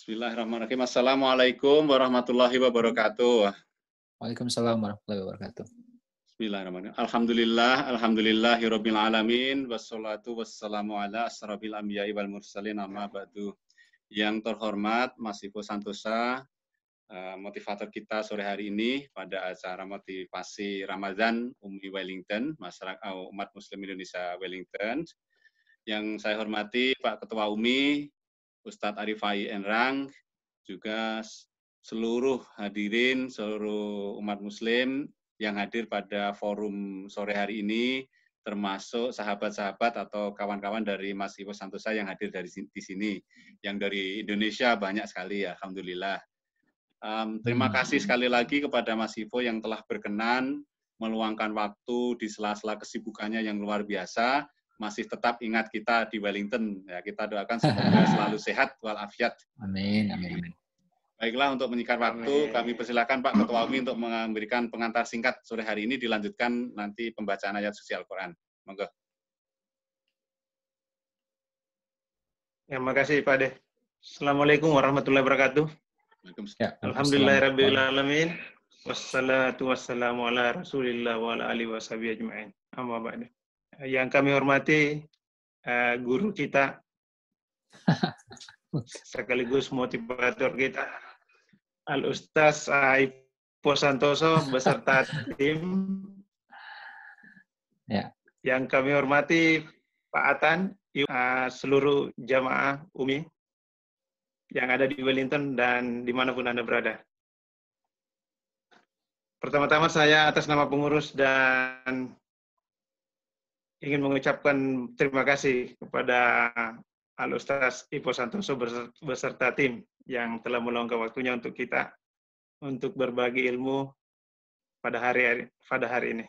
Bismillahirrahmanirrahim. Assalamualaikum warahmatullahi wabarakatuh. Waalaikumsalam warahmatullahi wabarakatuh. Bismillahirrahmanirrahim. Alhamdulillah, Alhamdulillah. alhamdulillahirabbil alamin wassalatu wassalamu ala asrabil anbiya'i wal mursalin amma ba'du. Yang terhormat Mas Ibu Santosa, eh, motivator kita sore hari ini pada acara motivasi Ramadan Umi Wellington, masyarakat eh, umat muslim Indonesia Wellington. Yang saya hormati Pak Ketua Umi, Ustadz Arifai Enrang, juga seluruh hadirin, seluruh umat muslim yang hadir pada forum sore hari ini, termasuk sahabat-sahabat atau kawan-kawan dari Mas Iwo Santosa yang hadir dari di sini. Yang dari Indonesia banyak sekali ya, Alhamdulillah. Um, terima hmm. kasih sekali lagi kepada Mas Ivo yang telah berkenan meluangkan waktu di sela-sela kesibukannya yang luar biasa masih tetap ingat kita di Wellington. Ya, kita doakan semoga selalu sehat walafiat. Amin, amin, Baiklah untuk menyikat waktu, amin. kami persilakan Pak Ketua UMI untuk memberikan pengantar singkat sore hari ini dilanjutkan nanti pembacaan ayat suci Al-Qur'an. Monggo. Ya, makasih Pak De. Assalamualaikum warahmatullahi wabarakatuh. Ya, Alhamdulillahirrahmanirrahim. Wassalatu wassalamu ala rasulillah wa ala alihi yang kami hormati uh, guru kita sekaligus motivator kita Al Ustaz Aipo Santoso beserta tim ya. yang kami hormati Pak Atan uh, seluruh jamaah Umi yang ada di Wellington dan dimanapun Anda berada. Pertama-tama saya atas nama pengurus dan ingin mengucapkan terima kasih kepada Alustas Ipo Santoso beserta tim yang telah meluangkan waktunya untuk kita untuk berbagi ilmu pada hari, pada hari ini.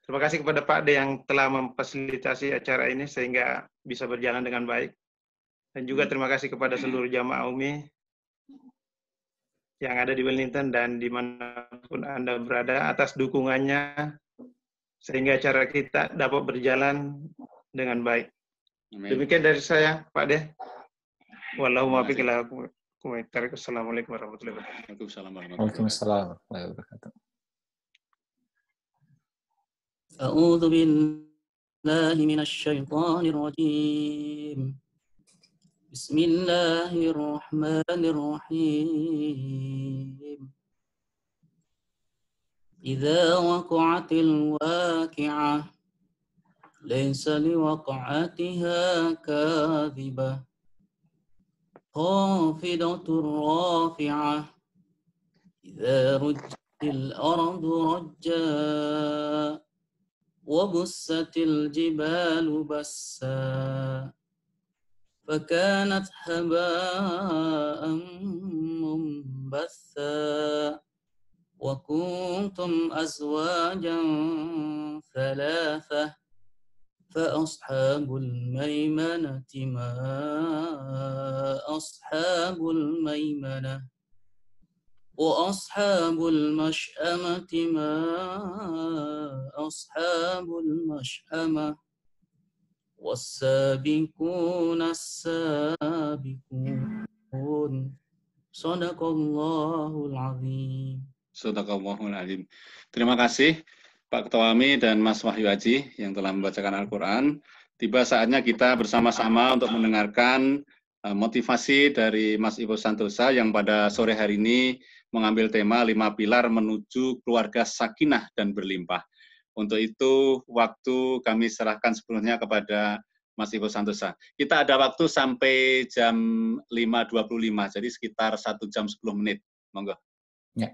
Terima kasih kepada Pak D yang telah memfasilitasi acara ini sehingga bisa berjalan dengan baik. Dan juga terima kasih kepada seluruh jamaah Umi yang ada di Wellington dan dimanapun Anda berada atas dukungannya sehingga acara kita dapat berjalan dengan baik. Amin. Demikian dari saya, Pak deh Wallahu muwaffiq ila Assalamualaikum warahmatullahi wabarakatuh. Waalaikumsalam warahmatullahi wabarakatuh. أعوذ بالله من الشيطان الرجيم بسم الله الرحمن الرحيم إذا وقعت الواقعة ليس لوقعتها كاذبة خافضة رافعة إذا رجت الأرض رجا وبست الجبال بسا فكانت هباء منبثا وكنتم أزواجا ثلاثة فأصحاب الميمنة ما أصحاب الميمنة وأصحاب المشأمة ما أصحاب المشأمة والسابقون السابقون صدق الله العظيم alim. Terima kasih Pak Ketua Ami dan Mas Wahyu Haji yang telah membacakan Al-Quran. Tiba saatnya kita bersama-sama untuk mendengarkan eh, motivasi dari Mas Ibu Santosa yang pada sore hari ini mengambil tema lima pilar menuju keluarga sakinah dan berlimpah. Untuk itu, waktu kami serahkan sepenuhnya kepada Mas Ibu Santosa. Kita ada waktu sampai jam 5.25, jadi sekitar satu jam 10 menit. Monggo. Ya.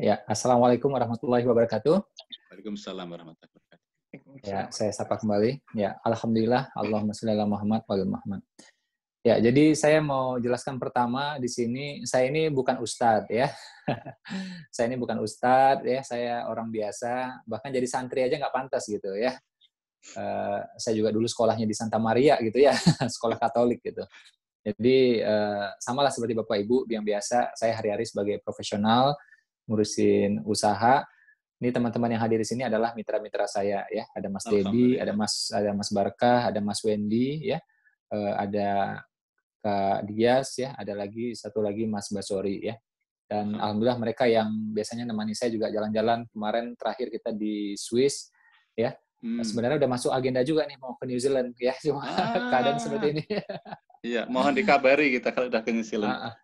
Ya, Assalamualaikum warahmatullahi wabarakatuh. Waalaikumsalam warahmatullahi wabarakatuh. Ya, saya sapa kembali. Ya, Alhamdulillah, Allahumma sholli ala Muhammad wa Muhammad. Ya, jadi saya mau jelaskan pertama di sini, saya ini bukan Ustad, ya. saya ini bukan Ustad, ya, saya orang biasa, bahkan jadi santri aja nggak pantas gitu ya. Uh, saya juga dulu sekolahnya di Santa Maria gitu ya, sekolah Katolik gitu. Jadi uh, samalah seperti Bapak Ibu yang biasa, saya hari-hari sebagai profesional, ngurusin usaha. Ini teman-teman yang hadir di sini adalah mitra-mitra saya ya. Ada Mas Dedi, ada Mas ada Mas Barkah, ada Mas Wendy ya. Eh, ada Kak Dias ya, ada lagi satu lagi Mas Basori ya. Dan alhamdulillah mereka yang biasanya nemani saya juga jalan-jalan kemarin terakhir kita di Swiss ya. Hmm. Sebenarnya udah masuk agenda juga nih mau ke New Zealand ya, cuma ah. keadaan seperti ini. iya, mohon dikabari kita kalau udah ke New Zealand. Ah, ah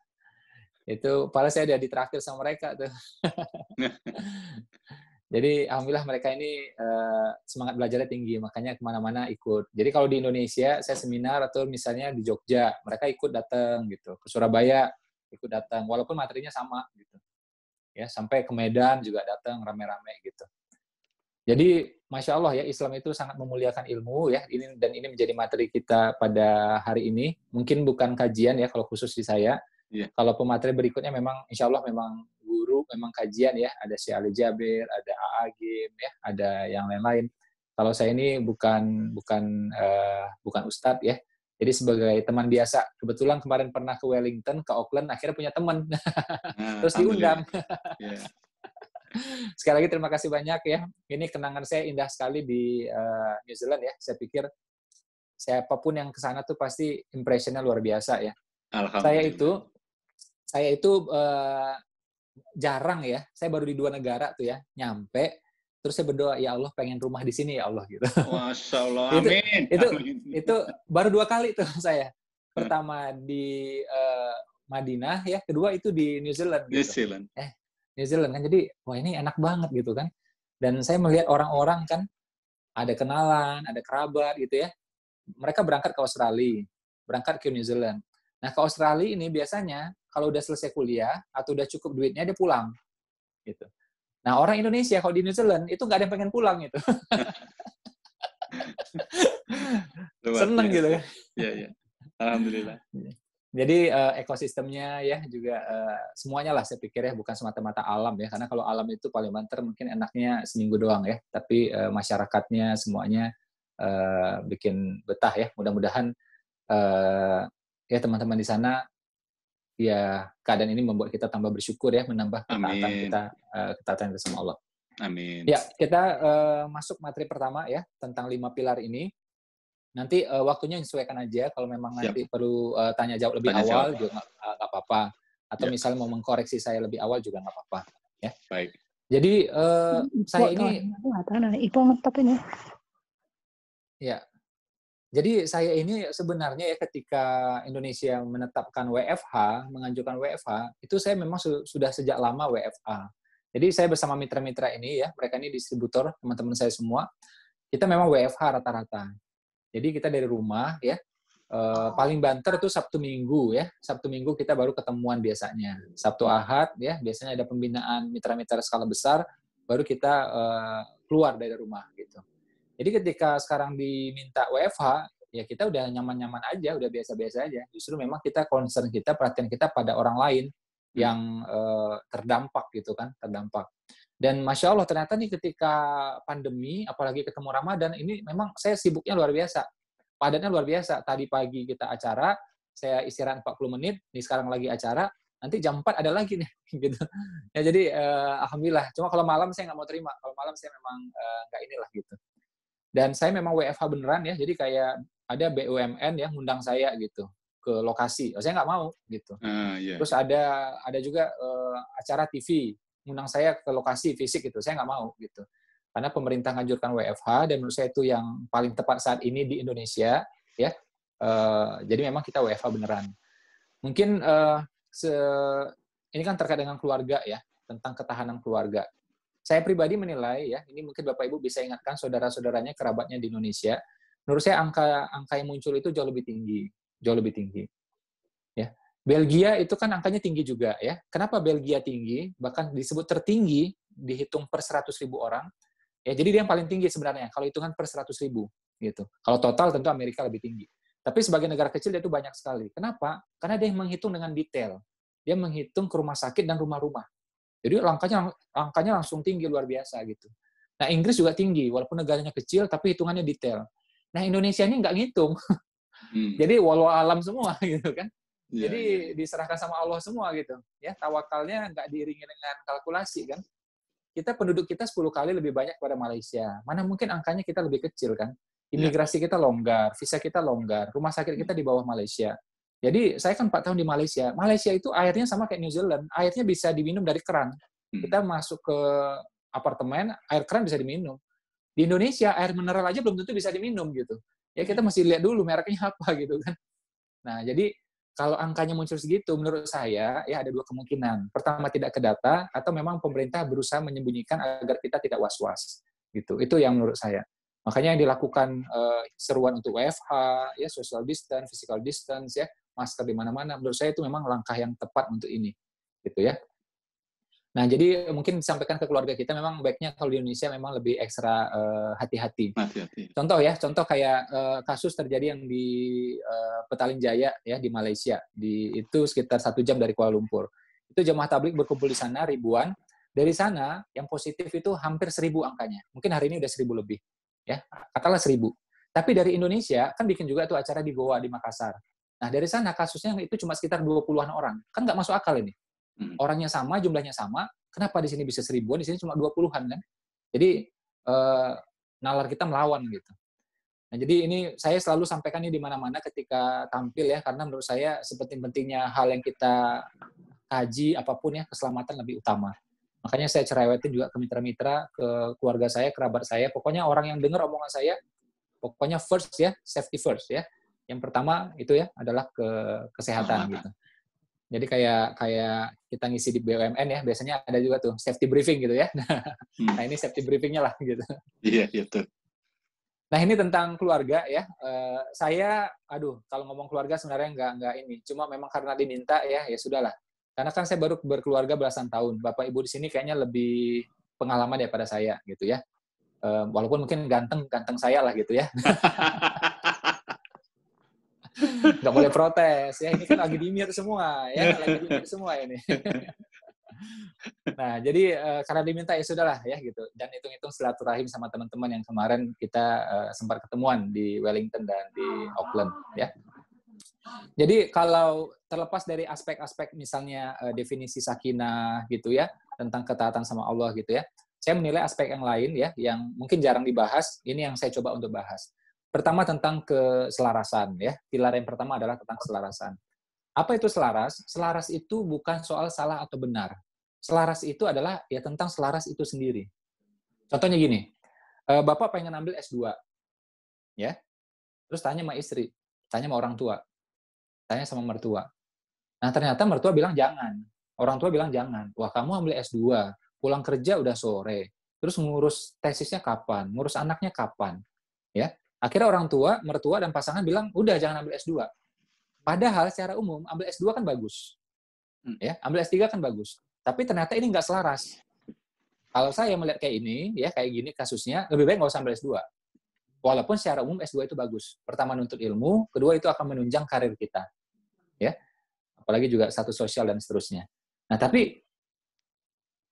itu padahal saya udah terakhir sama mereka tuh jadi alhamdulillah mereka ini uh, semangat belajarnya tinggi makanya kemana-mana ikut jadi kalau di Indonesia saya seminar atau misalnya di Jogja mereka ikut datang gitu ke Surabaya ikut datang walaupun materinya sama gitu ya sampai ke Medan juga datang rame-rame gitu jadi masya Allah ya Islam itu sangat memuliakan ilmu ya ini dan ini menjadi materi kita pada hari ini mungkin bukan kajian ya kalau khusus di saya Yeah. Kalau pemateri berikutnya memang insya Allah memang guru, memang kajian ya, ada si Ali Jabir, ada AA Game, ya, ada yang lain-lain. Kalau saya ini bukan bukan uh, bukan ustadz ya, jadi sebagai teman biasa. Kebetulan kemarin pernah ke Wellington, ke Auckland, akhirnya punya teman, nah, terus diundang. Yeah. Iya. Sekali lagi terima kasih banyak ya. Ini kenangan saya indah sekali di uh, New Zealand ya. Saya pikir siapapun yang ke sana tuh pasti impressionnya luar biasa ya. Saya itu saya itu uh, jarang ya. Saya baru di dua negara tuh ya, nyampe. Terus saya berdoa, ya Allah pengen rumah di sini ya Allah gitu. Masya Allah, amin. itu, Itu, itu baru dua kali tuh saya. Hmm. Pertama di uh, Madinah ya, kedua itu di New Zealand. Gitu. New Zealand. Eh, New Zealand kan. Jadi, wah ini enak banget gitu kan. Dan saya melihat orang-orang kan, ada kenalan, ada kerabat gitu ya. Mereka berangkat ke Australia, berangkat ke New Zealand. Nah, ke Australia ini biasanya kalau udah selesai kuliah atau udah cukup duitnya dia pulang gitu nah orang Indonesia kalau di New Zealand itu nggak ada yang pengen pulang gitu seneng gitu ya? Ya, ya. alhamdulillah iya. jadi uh, ekosistemnya ya juga uh, semuanya lah saya pikir ya bukan semata-mata alam ya karena kalau alam itu paling banter mungkin enaknya seminggu doang ya tapi uh, masyarakatnya semuanya uh, bikin betah ya mudah-mudahan uh, ya teman-teman di sana ya keadaan ini membuat kita tambah bersyukur ya, menambah ketaatan kita uh, ketaatan kita sama Allah. Amin. Ya, kita uh, masuk materi pertama ya tentang lima pilar ini. Nanti uh, waktunya sesuaikan aja kalau memang Siap. nanti perlu uh, tanya jawab lebih tanya awal jawab. juga nggak apa-apa atau ya. misalnya mau mengkoreksi saya lebih awal juga nggak apa-apa ya. Baik. Jadi uh, saya ini Ipo apa ini? Ya, jadi saya ini sebenarnya ya ketika Indonesia menetapkan WFH, menganjurkan WFH, itu saya memang su sudah sejak lama WFH. Jadi saya bersama mitra-mitra ini ya, mereka ini distributor, teman-teman saya semua, kita memang WFH rata-rata. Jadi kita dari rumah ya, e, paling banter itu Sabtu Minggu ya. Sabtu Minggu kita baru ketemuan biasanya. Sabtu Ahad ya biasanya ada pembinaan mitra-mitra skala besar baru kita e, keluar dari rumah gitu. Jadi ketika sekarang diminta WFH, ya kita udah nyaman-nyaman aja, udah biasa-biasa aja. Justru memang kita concern kita, perhatian kita pada orang lain hmm. yang eh, terdampak gitu kan, terdampak. Dan masya Allah ternyata nih ketika pandemi, apalagi ketemu Ramadan, ini memang saya sibuknya luar biasa, padatnya luar biasa. Tadi pagi kita acara, saya istirahat 40 menit, nih sekarang lagi acara, nanti jam 4 ada lagi nih gitu. Ya jadi eh, alhamdulillah. Cuma kalau malam saya nggak mau terima, kalau malam saya memang eh, nggak inilah gitu. Dan saya memang WFH beneran ya, jadi kayak ada BUMN ya ngundang saya gitu ke lokasi. Oh, saya nggak mau gitu. Uh, yeah. Iya. Terus ada ada juga uh, acara TV ngundang saya ke lokasi fisik gitu. Saya nggak mau gitu. Karena pemerintah menganjurkan WFH dan menurut saya itu yang paling tepat saat ini di Indonesia ya. Uh, jadi memang kita WFH beneran. Mungkin uh, se ini kan terkait dengan keluarga ya, tentang ketahanan keluarga. Saya pribadi menilai ya, ini mungkin Bapak Ibu bisa ingatkan saudara-saudaranya, kerabatnya di Indonesia. Menurut saya angka angka yang muncul itu jauh lebih tinggi, jauh lebih tinggi. Ya. Belgia itu kan angkanya tinggi juga ya. Kenapa Belgia tinggi? Bahkan disebut tertinggi dihitung per 100 ribu orang. Ya, jadi dia yang paling tinggi sebenarnya kalau hitungan per 100 ribu gitu. Kalau total tentu Amerika lebih tinggi. Tapi sebagai negara kecil dia itu banyak sekali. Kenapa? Karena dia menghitung dengan detail. Dia menghitung ke rumah sakit dan rumah-rumah. Jadi langkahnya langkahnya langsung tinggi luar biasa gitu. Nah Inggris juga tinggi, walaupun negaranya kecil tapi hitungannya detail. Nah Indonesia ini nggak ngitung, hmm. jadi walau alam semua gitu kan. Yeah, Jadi yeah. Iya. diserahkan sama Allah semua gitu. Ya, tawakalnya nggak diiringi dengan kalkulasi kan. Kita penduduk kita 10 kali lebih banyak pada Malaysia. Mana mungkin angkanya kita lebih kecil kan? Iya. Imigrasi yeah. kita longgar, visa kita longgar, rumah sakit kita di bawah Malaysia. Jadi saya kan 4 tahun di Malaysia. Malaysia itu airnya sama kayak New Zealand. Airnya bisa diminum dari keran. Hmm. Kita masuk ke apartemen, air keran bisa diminum. Di Indonesia air mineral aja belum tentu bisa diminum gitu. Ya kita masih hmm. lihat dulu mereknya apa gitu kan. Nah, jadi kalau angkanya muncul segitu, menurut saya ya ada dua kemungkinan. Pertama tidak ke data, atau memang pemerintah berusaha menyembunyikan agar kita tidak was-was. Gitu. Itu yang menurut saya. Makanya yang dilakukan uh, seruan untuk WFH, ya social distance, physical distance, ya masker di mana-mana. Menurut saya itu memang langkah yang tepat untuk ini, gitu ya. Nah, jadi mungkin disampaikan ke keluarga kita memang baiknya kalau di Indonesia memang lebih ekstra eh, hati-hati. hati Contoh ya, contoh kayak uh, kasus terjadi yang di uh, eh, Petaling Jaya ya di Malaysia, di itu sekitar satu jam dari Kuala Lumpur. Itu jemaah tablik berkumpul di sana ribuan. Dari sana yang positif itu hampir seribu angkanya. Mungkin hari ini udah seribu lebih, ya katalah seribu. Tapi dari Indonesia kan bikin juga tuh acara di Goa di Makassar. Nah, dari sana kasusnya itu cuma sekitar 20-an orang. Kan nggak masuk akal ini. Hmm. Orangnya sama, jumlahnya sama, kenapa di sini bisa seribuan, di sini cuma 20-an kan? Jadi, eh, nalar kita melawan gitu. Nah, jadi ini saya selalu sampaikan ini di mana-mana ketika tampil ya, karena menurut saya seperti pentingnya hal yang kita kaji apapun ya, keselamatan lebih utama. Makanya saya cerewetin juga ke mitra-mitra, ke keluarga saya, kerabat saya. Pokoknya orang yang dengar omongan saya, pokoknya first ya, safety first ya yang pertama itu ya adalah ke kesehatan gitu. Jadi kayak kayak kita ngisi di BUMN ya, biasanya ada juga tuh safety briefing gitu ya. Nah, hmm. nah, ini safety briefingnya lah gitu. Iya, yeah, iya, itu. nah ini tentang keluarga ya. Eh, saya, aduh, kalau ngomong keluarga sebenarnya nggak nggak ini. Cuma memang karena diminta ya, ya sudahlah. Karena kan saya baru berkeluarga belasan tahun. Bapak ibu di sini kayaknya lebih pengalaman ya pada saya gitu ya. Eh, walaupun mungkin ganteng ganteng saya lah gitu ya. nggak boleh protes ya ini kan lagi dimir semua ya lagi dimir semua ini nah jadi uh, karena diminta ya sudahlah ya gitu dan hitung-hitung silaturahim sama teman-teman yang kemarin kita uh, sempat ketemuan di Wellington dan di Auckland ya jadi kalau terlepas dari aspek-aspek misalnya uh, definisi sakinah gitu ya tentang ketaatan sama Allah gitu ya saya menilai aspek yang lain ya yang mungkin jarang dibahas ini yang saya coba untuk bahas Pertama tentang keselarasan ya. Pilar yang pertama adalah tentang keselarasan. Apa itu selaras? Selaras itu bukan soal salah atau benar. Selaras itu adalah ya tentang selaras itu sendiri. Contohnya gini, eh, Bapak pengen ambil S2, ya, terus tanya sama istri, tanya sama orang tua, tanya sama mertua. Nah ternyata mertua bilang jangan, orang tua bilang jangan. Wah kamu ambil S2, pulang kerja udah sore, terus ngurus tesisnya kapan, ngurus anaknya kapan, ya. Akhirnya orang tua, mertua, dan pasangan bilang, udah jangan ambil S2. Padahal secara umum, ambil S2 kan bagus. Hmm. ya Ambil S3 kan bagus. Tapi ternyata ini nggak selaras. Kalau saya melihat kayak ini, ya kayak gini kasusnya, lebih baik nggak usah ambil S2. Walaupun secara umum S2 itu bagus. Pertama, nuntut ilmu. Kedua, itu akan menunjang karir kita. ya Apalagi juga satu sosial dan seterusnya. Nah, tapi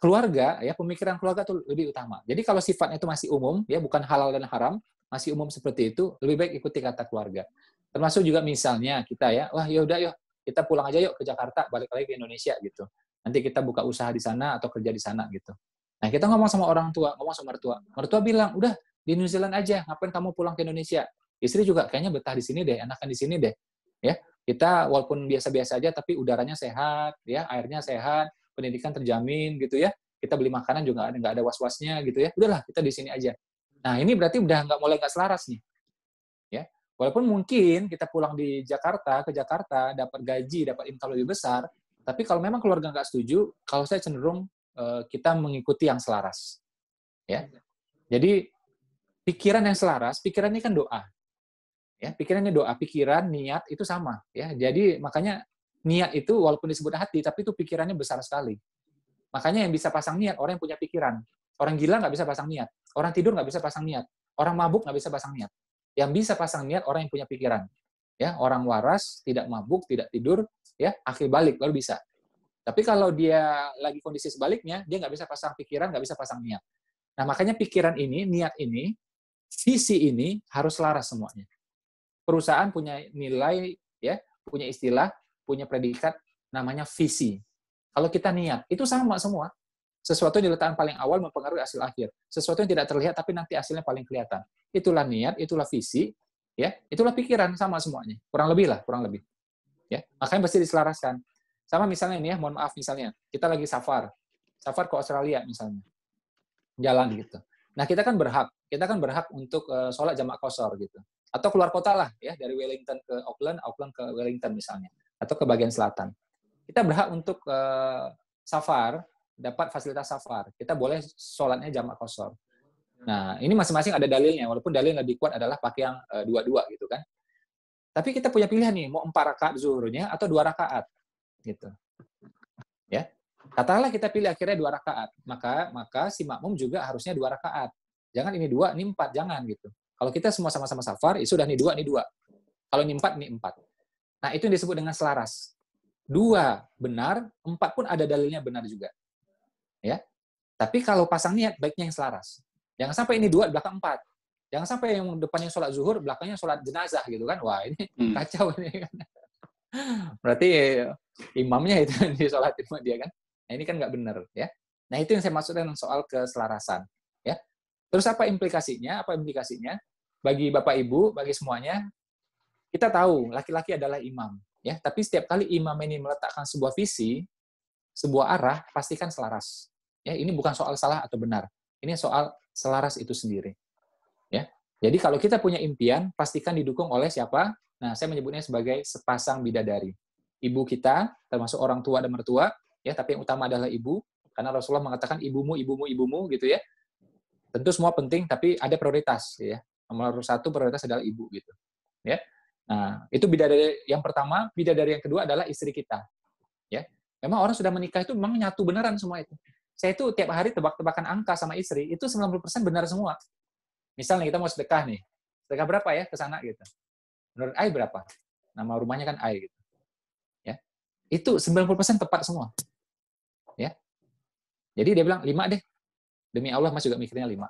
keluarga ya pemikiran keluarga itu lebih utama. Jadi kalau sifatnya itu masih umum ya bukan halal dan haram, masih umum seperti itu, lebih baik ikuti kata keluarga. Termasuk juga misalnya kita ya, wah yaudah yuk, kita pulang aja yuk ke Jakarta, balik lagi ke Indonesia gitu. Nanti kita buka usaha di sana atau kerja di sana gitu. Nah kita ngomong sama orang tua, ngomong sama mertua. Mertua bilang, udah di New Zealand aja, ngapain kamu pulang ke Indonesia? Istri juga kayaknya betah di sini deh, enakan di sini deh. Ya, kita walaupun biasa-biasa aja tapi udaranya sehat, ya airnya sehat, pendidikan terjamin gitu ya. Kita beli makanan juga nggak ada was-wasnya gitu ya. Udahlah kita di sini aja. Nah ini berarti udah nggak mulai nggak selaras nih. Ya, walaupun mungkin kita pulang di Jakarta ke Jakarta dapat gaji, dapat income lebih besar, tapi kalau memang keluarga nggak setuju, kalau saya cenderung eh, kita mengikuti yang selaras. Ya, jadi pikiran yang selaras, pikiran ini kan doa. Ya, pikirannya doa, pikiran, niat itu sama. Ya, jadi makanya niat itu walaupun disebut hati, tapi itu pikirannya besar sekali. Makanya yang bisa pasang niat orang yang punya pikiran. Orang gila nggak bisa pasang niat. Orang tidur nggak bisa pasang niat. Orang mabuk nggak bisa pasang niat. Yang bisa pasang niat orang yang punya pikiran. Ya, orang waras, tidak mabuk, tidak tidur, ya akhir balik baru bisa. Tapi kalau dia lagi kondisi sebaliknya, dia nggak bisa pasang pikiran, nggak bisa pasang niat. Nah, makanya pikiran ini, niat ini, visi ini harus laras semuanya. Perusahaan punya nilai, ya, punya istilah, punya predikat, namanya visi. Kalau kita niat, itu sama semua. Sesuatu yang diletakkan paling awal mempengaruhi hasil akhir. Sesuatu yang tidak terlihat tapi nanti hasilnya paling kelihatan. Itulah niat, itulah visi, ya, itulah pikiran sama semuanya. Kurang lebih lah, kurang lebih. Ya, makanya pasti diselaraskan. Sama misalnya ini ya, mohon maaf misalnya, kita lagi safar. Safar ke Australia misalnya. Jalan gitu. Nah, kita kan berhak, kita kan berhak untuk eh, sholat jamak kosor gitu. Atau keluar kota lah ya, dari Wellington ke Auckland, Auckland ke Wellington misalnya. Atau ke bagian selatan kita berhak untuk uh, safar dapat fasilitas safar. Kita boleh sholatnya jamak kosor. Nah, ini masing-masing ada dalilnya, walaupun dalil yang lebih kuat adalah pakai yang eh, dua-dua gitu kan. Tapi kita punya pilihan nih, mau empat rakaat zuhurnya atau dua rakaat gitu. Ya, katalah kita pilih akhirnya dua rakaat, maka maka si makmum juga harusnya dua rakaat. Jangan ini dua, ini empat, jangan gitu. Kalau kita semua sama-sama safar, itu ya sudah nih dua, nih dua. Kalau ini empat, ini empat. Nah, itu yang disebut dengan selaras. Dua benar, empat pun ada dalilnya benar juga ya. Tapi kalau pasang niat baiknya yang selaras. Jangan sampai ini dua belakang empat. Jangan sampai yang depannya sholat zuhur, belakangnya sholat jenazah gitu kan. Wah ini hmm. kacau ini kan. Berarti eh, imamnya itu di sholat itu dia kan. Nah ini kan nggak benar ya. Nah itu yang saya maksudkan soal keselarasan ya. Terus apa implikasinya? Apa implikasinya? Bagi Bapak Ibu, bagi semuanya, kita tahu laki-laki adalah imam ya. Tapi setiap kali imam ini meletakkan sebuah visi, sebuah arah, pastikan selaras. Ya, ini bukan soal salah atau benar. Ini soal selaras itu sendiri. Ya. Jadi kalau kita punya impian, pastikan didukung oleh siapa? Nah, saya menyebutnya sebagai sepasang bidadari. Ibu kita, termasuk orang tua dan mertua, ya, tapi yang utama adalah ibu, karena Rasulullah mengatakan ibumu, ibumu, ibumu, gitu ya. Tentu semua penting, tapi ada prioritas, ya. Nomor satu prioritas adalah ibu, gitu. Ya. Nah, itu bidadari yang pertama, bidadari yang kedua adalah istri kita. Ya. Memang orang sudah menikah itu memang nyatu beneran semua itu saya itu tiap hari tebak-tebakan angka sama istri, itu 90% benar semua. Misalnya kita mau sedekah nih, sedekah berapa ya ke sana gitu. Menurut air berapa? Nama rumahnya kan air, gitu. Ya. Itu 90% tepat semua. Ya. Jadi dia bilang lima deh. Demi Allah Mas juga mikirnya lima.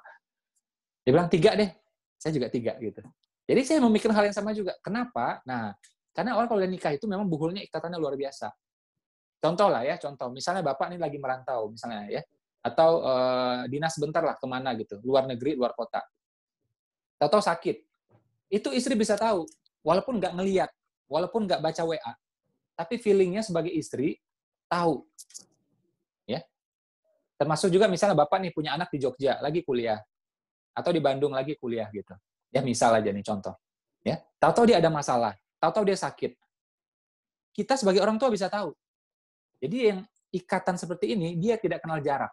Dia bilang tiga deh. Saya juga tiga gitu. Jadi saya memikir hal yang sama juga. Kenapa? Nah, karena orang kalau udah nikah itu memang buhulnya ikatannya luar biasa. Contoh lah ya, contoh. Misalnya Bapak ini lagi merantau, misalnya ya. Atau e, dinas bentar lah kemana gitu, luar negeri, luar kota. tahu sakit. Itu istri bisa tahu, walaupun nggak ngeliat, walaupun nggak baca WA. Tapi feelingnya sebagai istri, tahu. ya Termasuk juga misalnya Bapak nih punya anak di Jogja, lagi kuliah. Atau di Bandung lagi kuliah gitu. Ya misal aja nih contoh. Ya, tahu-tahu dia ada masalah, tahu-tahu dia sakit. Kita sebagai orang tua bisa tahu jadi yang ikatan seperti ini dia tidak kenal jarak.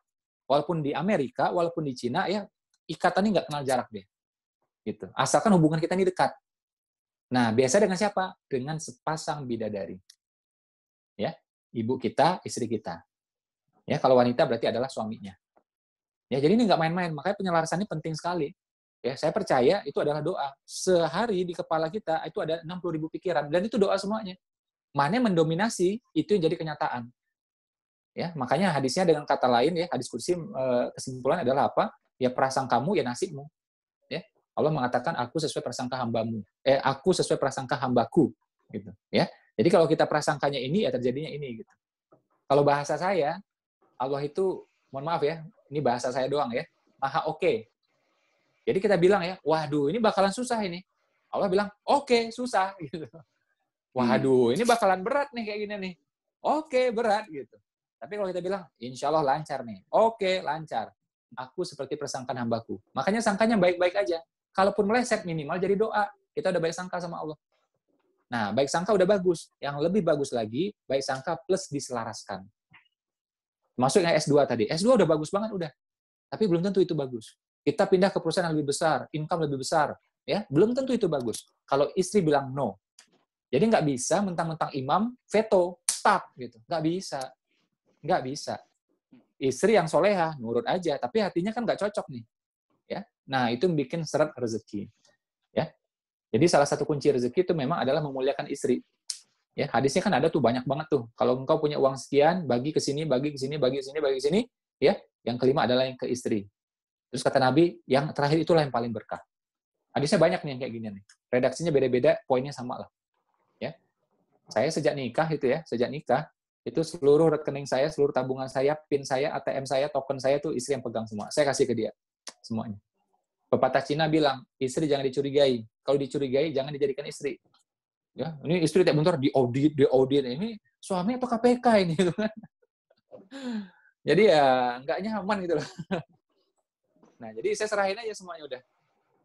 Walaupun di Amerika, walaupun di Cina ya ikatan ini nggak kenal jarak deh. Gitu. Asalkan hubungan kita ini dekat. Nah, biasa dengan siapa? Dengan sepasang bidadari. Ya, ibu kita, istri kita. Ya, kalau wanita berarti adalah suaminya. Ya, jadi ini nggak main-main. Makanya penyelarasannya penting sekali. Ya, saya percaya itu adalah doa. Sehari di kepala kita itu ada 60 ribu pikiran dan itu doa semuanya. Mana mendominasi itu yang jadi kenyataan. Ya, makanya hadisnya dengan kata lain ya, hadis kursi e, kesimpulan adalah apa? Ya perasaan kamu ya nasibmu. Ya. Allah mengatakan aku sesuai prasangka hambamu. Eh aku sesuai prasangka hambaku gitu, ya. Jadi kalau kita prasangkanya ini ya terjadinya ini gitu. Kalau bahasa saya Allah itu mohon maaf ya, ini bahasa saya doang ya. Maha oke. Okay. Jadi kita bilang ya, waduh ini bakalan susah ini. Allah bilang, oke okay, susah. Gitu. Hmm. Waduh, ini bakalan berat nih kayak gini nih. Oke, berat gitu. Tapi kalau kita bilang, insya Allah lancar nih. Oke, lancar. Aku seperti persangkaan hambaku. Makanya sangkanya baik-baik aja. Kalaupun meleset, minimal jadi doa. Kita udah baik sangka sama Allah. Nah, baik sangka udah bagus. Yang lebih bagus lagi, baik sangka plus diselaraskan. Masuk S2 tadi. S2 udah bagus banget, udah. Tapi belum tentu itu bagus. Kita pindah ke perusahaan yang lebih besar, income lebih besar. ya Belum tentu itu bagus. Kalau istri bilang no, jadi nggak bisa mentang-mentang imam veto, stop gitu. Nggak bisa. Nggak bisa. Istri yang soleha, nurut aja. Tapi hatinya kan nggak cocok nih. ya. Nah, itu bikin seret rezeki. Ya. Jadi salah satu kunci rezeki itu memang adalah memuliakan istri. Ya, hadisnya kan ada tuh banyak banget tuh. Kalau engkau punya uang sekian, bagi ke sini, bagi ke sini, bagi ke sini, bagi ke sini, ya. Yang kelima adalah yang ke istri. Terus kata Nabi, yang terakhir itulah yang paling berkah. Hadisnya banyak nih yang kayak gini nih. Redaksinya beda-beda, poinnya sama lah saya sejak nikah itu ya, sejak nikah itu seluruh rekening saya, seluruh tabungan saya, PIN saya, ATM saya, token saya itu istri yang pegang semua. Saya kasih ke dia semuanya. Pepatah Cina bilang, istri jangan dicurigai. Kalau dicurigai jangan dijadikan istri. Ya, ini istri di bentar di audit Ini suami atau KPK ini gitu kan? Jadi ya nggak nyaman gitu loh. Nah, jadi saya serahin aja semuanya udah.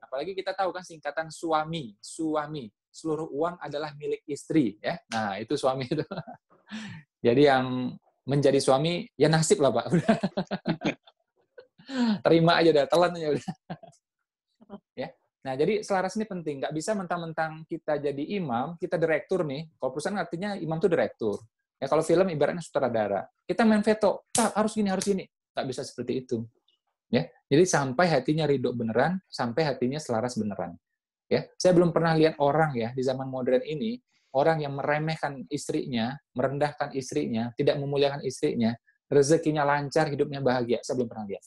Apalagi kita tahu kan singkatan suami, suami seluruh uang adalah milik istri ya. Nah, itu suami itu. Jadi yang menjadi suami ya nasib lah, Pak. Terima aja udah, telan aja udah. ya. Nah, jadi selaras ini penting. Nggak bisa mentang-mentang kita jadi imam, kita direktur nih. Kalau perusahaan artinya imam tuh direktur. Ya kalau film ibaratnya sutradara. Kita main veto, tak harus gini, harus gini. nggak bisa seperti itu. Ya. Jadi sampai hatinya ridho beneran, sampai hatinya selaras beneran. Ya, saya belum pernah lihat orang ya di zaman modern ini orang yang meremehkan istrinya, merendahkan istrinya, tidak memuliakan istrinya, rezekinya lancar, hidupnya bahagia. Saya belum pernah lihat.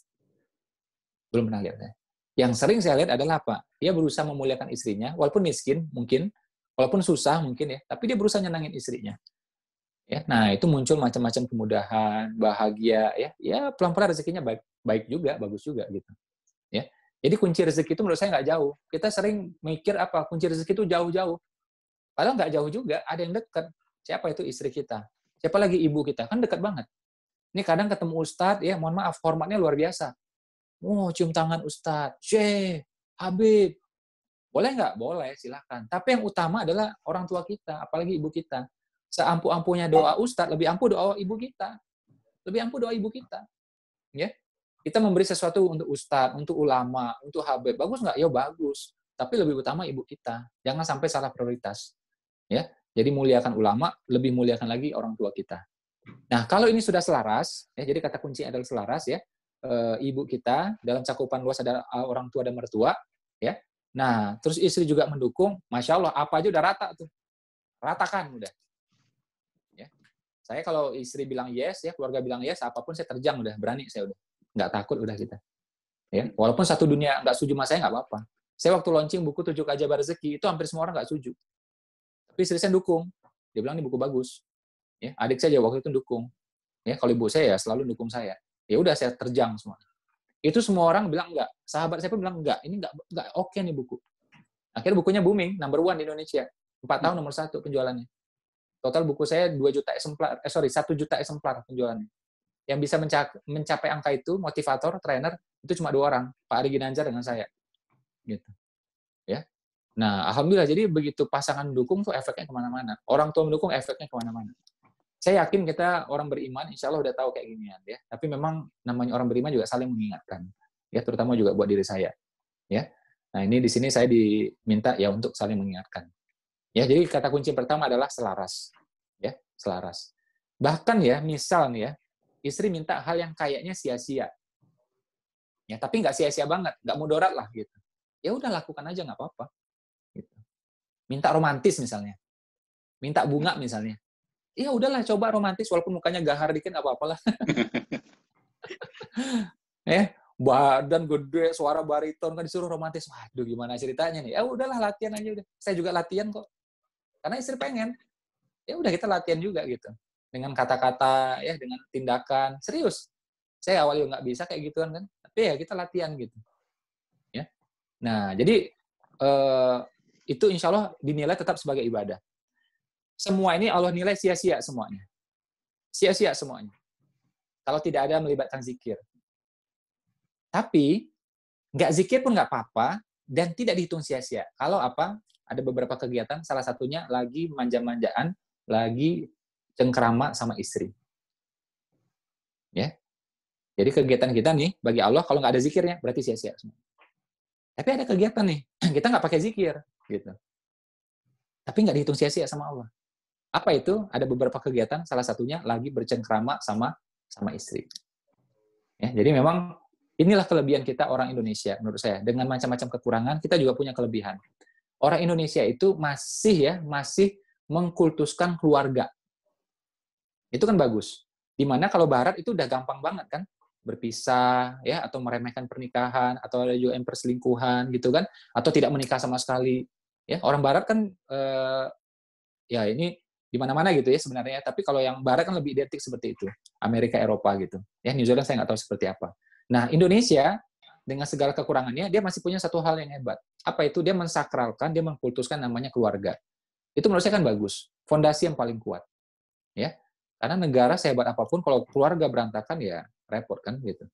Belum pernah lihat. Ya. Yang sering saya lihat adalah apa? Dia berusaha memuliakan istrinya, walaupun miskin mungkin, walaupun susah mungkin ya, tapi dia berusaha nyenangin istrinya. Ya, nah itu muncul macam-macam kemudahan, bahagia, ya, ya pelan-pelan rezekinya baik, baik juga, bagus juga gitu. Jadi kunci rezeki itu menurut saya nggak jauh. Kita sering mikir apa kunci rezeki itu jauh-jauh. Padahal nggak jauh juga, ada yang dekat. Siapa itu istri kita? Siapa lagi ibu kita? Kan dekat banget. Ini kadang ketemu ustadz, ya mohon maaf, formatnya luar biasa. Oh, cium tangan ustadz. Syekh, Habib. Boleh nggak? Boleh, silahkan. Tapi yang utama adalah orang tua kita, apalagi ibu kita. Seampu-ampunya doa ustadz, lebih ampuh doa ibu kita. Lebih ampuh doa ibu kita. Ya, kita memberi sesuatu untuk ustadz, untuk ulama, untuk habib. Bagus nggak? Ya bagus. Tapi lebih utama ibu kita. Jangan sampai salah prioritas. Ya, jadi muliakan ulama, lebih muliakan lagi orang tua kita. Nah, kalau ini sudah selaras, ya, jadi kata kunci adalah selaras ya. E, ibu kita dalam cakupan luas ada eh, orang tua dan mertua, ya. Nah, terus istri juga mendukung, masya Allah apa aja udah rata tuh, ratakan udah. Ya. Saya kalau istri bilang yes, ya keluarga bilang yes, apapun saya terjang udah, berani saya udah nggak takut udah kita ya walaupun satu dunia nggak setuju sama saya nggak apa-apa saya waktu launching buku tujuh keajaiban rezeki itu hampir semua orang nggak setuju tapi istri saya dukung dia bilang ini buku bagus ya adik saya waktu itu dukung ya kalau ibu saya ya selalu dukung saya ya udah saya terjang semua itu semua orang bilang enggak sahabat saya pun bilang enggak ini enggak enggak oke okay nih buku akhirnya bukunya booming number one di Indonesia empat tahun nomor satu penjualannya total buku saya dua juta eksemplar eh sorry satu juta eksemplar penjualannya yang bisa mencapai, angka itu, motivator, trainer, itu cuma dua orang, Pak Ari Ginanjar dengan saya. Gitu. Ya. Nah, alhamdulillah, jadi begitu pasangan dukung tuh efeknya kemana-mana. Orang tua mendukung efeknya kemana-mana. Saya yakin kita orang beriman, insya Allah udah tahu kayak gini ya. Tapi memang namanya orang beriman juga saling mengingatkan, ya terutama juga buat diri saya, ya. Nah ini di sini saya diminta ya untuk saling mengingatkan. Ya, jadi kata kunci pertama adalah selaras. Ya, selaras. Bahkan ya, misal nih ya, istri minta hal yang kayaknya sia-sia. Ya, tapi nggak sia-sia banget, nggak mudorat lah gitu. Ya udah lakukan aja nggak apa-apa. Gitu. Minta romantis misalnya, minta bunga misalnya. Ya udahlah coba romantis walaupun mukanya gahar dikit nggak apa-apalah. ya, badan gede, suara bariton kan disuruh romantis. Waduh gimana ceritanya nih? Ya udahlah latihan aja udah. Saya juga latihan kok. Karena istri pengen. Ya udah kita latihan juga gitu dengan kata-kata ya dengan tindakan serius saya awalnya nggak bisa kayak gitu kan tapi ya kita latihan gitu ya nah jadi eh, itu insya Allah dinilai tetap sebagai ibadah semua ini Allah nilai sia-sia semuanya sia-sia semuanya kalau tidak ada melibatkan zikir tapi nggak zikir pun nggak apa-apa dan tidak dihitung sia-sia kalau apa ada beberapa kegiatan salah satunya lagi manja-manjaan lagi cengkrama sama istri. Ya. Jadi kegiatan kita nih bagi Allah kalau nggak ada zikirnya berarti sia-sia semua. Tapi ada kegiatan nih, kita nggak pakai zikir gitu. Tapi nggak dihitung sia-sia sama Allah. Apa itu? Ada beberapa kegiatan, salah satunya lagi bercengkrama sama sama istri. Ya, jadi memang inilah kelebihan kita orang Indonesia menurut saya. Dengan macam-macam kekurangan, kita juga punya kelebihan. Orang Indonesia itu masih ya, masih mengkultuskan keluarga. Itu kan bagus. Dimana kalau barat itu udah gampang banget kan berpisah ya atau meremehkan pernikahan atau ada juga yang perselingkuhan gitu kan atau tidak menikah sama sekali ya orang barat kan eh, ya ini di mana-mana gitu ya sebenarnya tapi kalau yang barat kan lebih identik seperti itu Amerika Eropa gitu ya New Zealand saya nggak tahu seperti apa nah Indonesia dengan segala kekurangannya dia masih punya satu hal yang hebat apa itu dia mensakralkan dia mengkultuskan namanya keluarga itu menurut saya kan bagus fondasi yang paling kuat ya karena negara sehebat apapun, kalau keluarga berantakan ya repot kan gitu.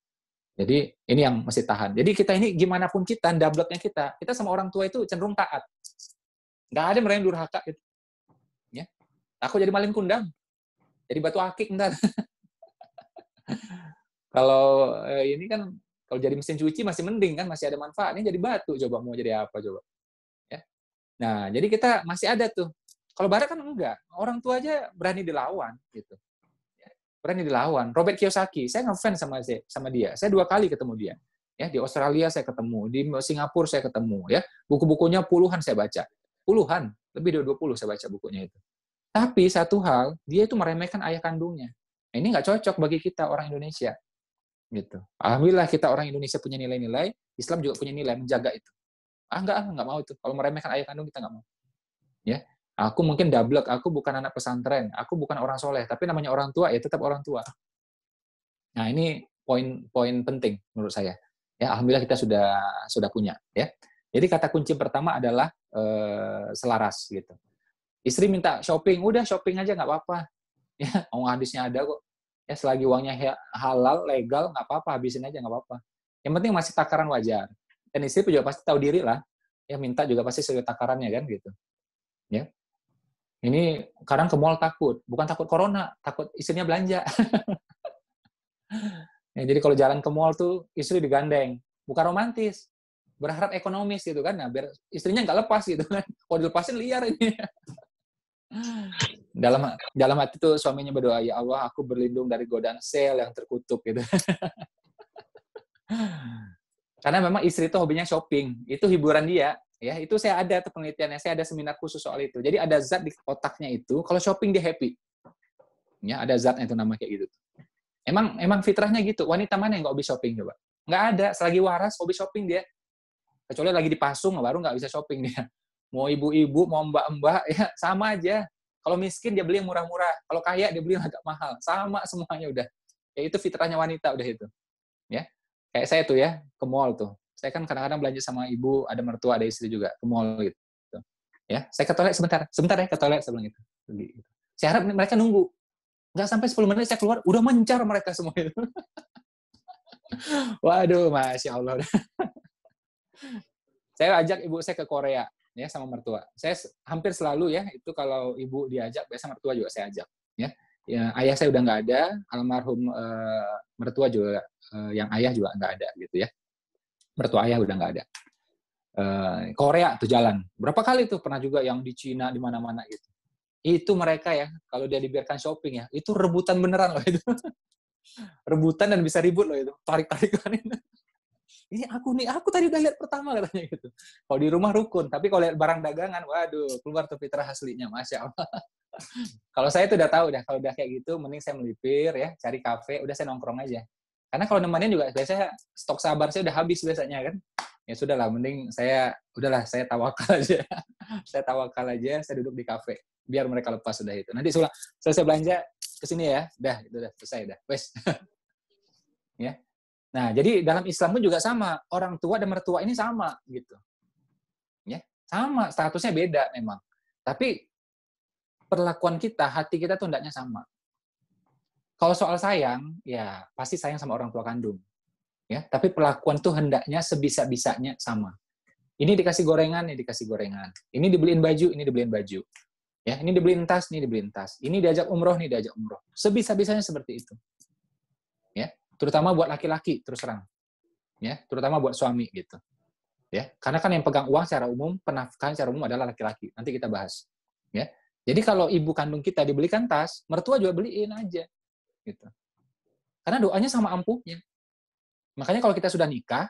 Jadi ini yang masih tahan. Jadi kita ini gimana pun kita, dableknya kita, kita sama orang tua itu cenderung taat. Gak ada mereka yang durhaka. Gitu. Ya. Aku jadi maling kundang. Jadi batu akik ntar. kalau eh, ini kan, kalau jadi mesin cuci masih mending kan, masih ada manfaatnya. Jadi batu coba mau jadi apa coba. Ya. Nah, jadi kita masih ada tuh kalau Barat kan enggak. Orang tua aja berani dilawan gitu. Ya, berani dilawan. Robert Kiyosaki, saya ngefans sama sama dia. Saya dua kali ketemu dia. Ya, di Australia saya ketemu, di Singapura saya ketemu ya. Buku-bukunya puluhan saya baca. Puluhan, lebih dari 20 saya baca bukunya itu. Tapi satu hal, dia itu meremehkan ayah kandungnya. Nah, ini nggak cocok bagi kita orang Indonesia. Gitu. Alhamdulillah kita orang Indonesia punya nilai-nilai, Islam juga punya nilai menjaga itu. Ah nggak, nggak mau itu. Kalau meremehkan ayah kandung kita nggak mau. Ya, Aku mungkin double, aku bukan anak pesantren, aku bukan orang soleh, tapi namanya orang tua ya tetap orang tua. Nah ini poin-poin penting menurut saya. Ya alhamdulillah kita sudah sudah punya ya. Jadi kata kunci pertama adalah e, selaras gitu. Istri minta shopping, udah shopping aja nggak apa-apa. Ya, uang hadisnya ada kok. Ya selagi uangnya halal, legal, nggak apa-apa, habisin aja nggak apa-apa. Yang penting masih takaran wajar. Dan istri juga pasti tahu diri lah. Ya minta juga pasti sesuai takarannya kan gitu. Ya. Ini kadang ke mall takut, bukan takut corona, takut istrinya belanja. ya, jadi kalau jalan ke mall tuh istri digandeng, bukan romantis, berharap ekonomis gitu kan, nah, biar istrinya nggak lepas gitu kan. Kalau dilepasin liar ini. dalam dalam hati tuh suaminya berdoa ya Allah aku berlindung dari godaan sel yang terkutuk gitu karena memang istri tuh hobinya shopping itu hiburan dia Ya, itu saya ada penelitiannya, saya ada seminar khusus soal itu. Jadi ada zat di otaknya itu, kalau shopping dia happy. Ya, ada zatnya itu nama kayak gitu. Emang emang fitrahnya gitu. Wanita mana yang nggak hobi shopping coba? Nggak ada. Selagi waras hobi shopping dia. Kecuali lagi dipasung baru nggak bisa shopping dia. Mau ibu-ibu, mau mbak-mbak, ya sama aja. Kalau miskin dia beli yang murah-murah, kalau kaya dia beli yang agak mahal. Sama semuanya udah. Ya itu fitrahnya wanita udah itu. Ya. Kayak saya tuh ya, ke mall tuh saya kan kadang-kadang belanja sama ibu, ada mertua, ada istri juga ke mall gitu. Ya, saya ke toilet sebentar, sebentar ya ke toilet sebelum itu. Saya harap mereka nunggu. Nggak sampai 10 menit saya keluar, udah mencar mereka semua itu. Waduh, masya Allah. saya ajak ibu saya ke Korea ya sama mertua. Saya hampir selalu ya itu kalau ibu diajak, biasa mertua juga saya ajak. Ya, ya ayah saya udah nggak ada, almarhum e, mertua juga e, yang ayah juga nggak ada gitu ya mertua ayah udah nggak ada. Eh, Korea tuh jalan. Berapa kali tuh pernah juga yang di Cina di mana-mana gitu. Itu mereka ya, kalau dia dibiarkan shopping ya, itu rebutan beneran loh itu. rebutan dan bisa ribut loh itu. Tarik-tarikan ini aku nih, aku tadi udah lihat pertama katanya gitu. Kalau di rumah rukun, tapi kalau lihat barang dagangan, waduh, keluar tuh fitrah aslinya, masya Allah. kalau saya tuh udah tahu udah kalau udah kayak gitu, mending saya melipir ya, cari kafe, udah saya nongkrong aja. Karena kalau nemenin juga biasanya stok sabar saya udah habis biasanya kan. Ya sudah lah mending saya udahlah saya tawakal aja. saya tawakal aja, saya duduk di kafe biar mereka lepas sudah itu. Nanti selesai belanja ke sini ya. Dah, itu udah selesai dah. Wes. ya. Nah, jadi dalam Islam pun juga sama. Orang tua dan mertua ini sama gitu. Ya, sama, statusnya beda memang. Tapi perlakuan kita, hati kita tuh tidaknya sama. Kalau soal sayang, ya pasti sayang sama orang tua kandung. Ya, tapi perlakuan tuh hendaknya sebisa-bisanya sama. Ini dikasih gorengan, ini dikasih gorengan. Ini dibeliin baju, ini dibeliin baju. Ya, ini dibeliin tas, ini dibeliin tas. Ini diajak umroh, ini diajak umroh. Sebisa-bisanya seperti itu. Ya, terutama buat laki-laki terus terang. Ya, terutama buat suami gitu. Ya, karena kan yang pegang uang secara umum, penafkahan secara umum adalah laki-laki. Nanti kita bahas. Ya. Jadi kalau ibu kandung kita dibelikan tas, mertua juga beliin aja gitu. Karena doanya sama ampuhnya. Makanya kalau kita sudah nikah,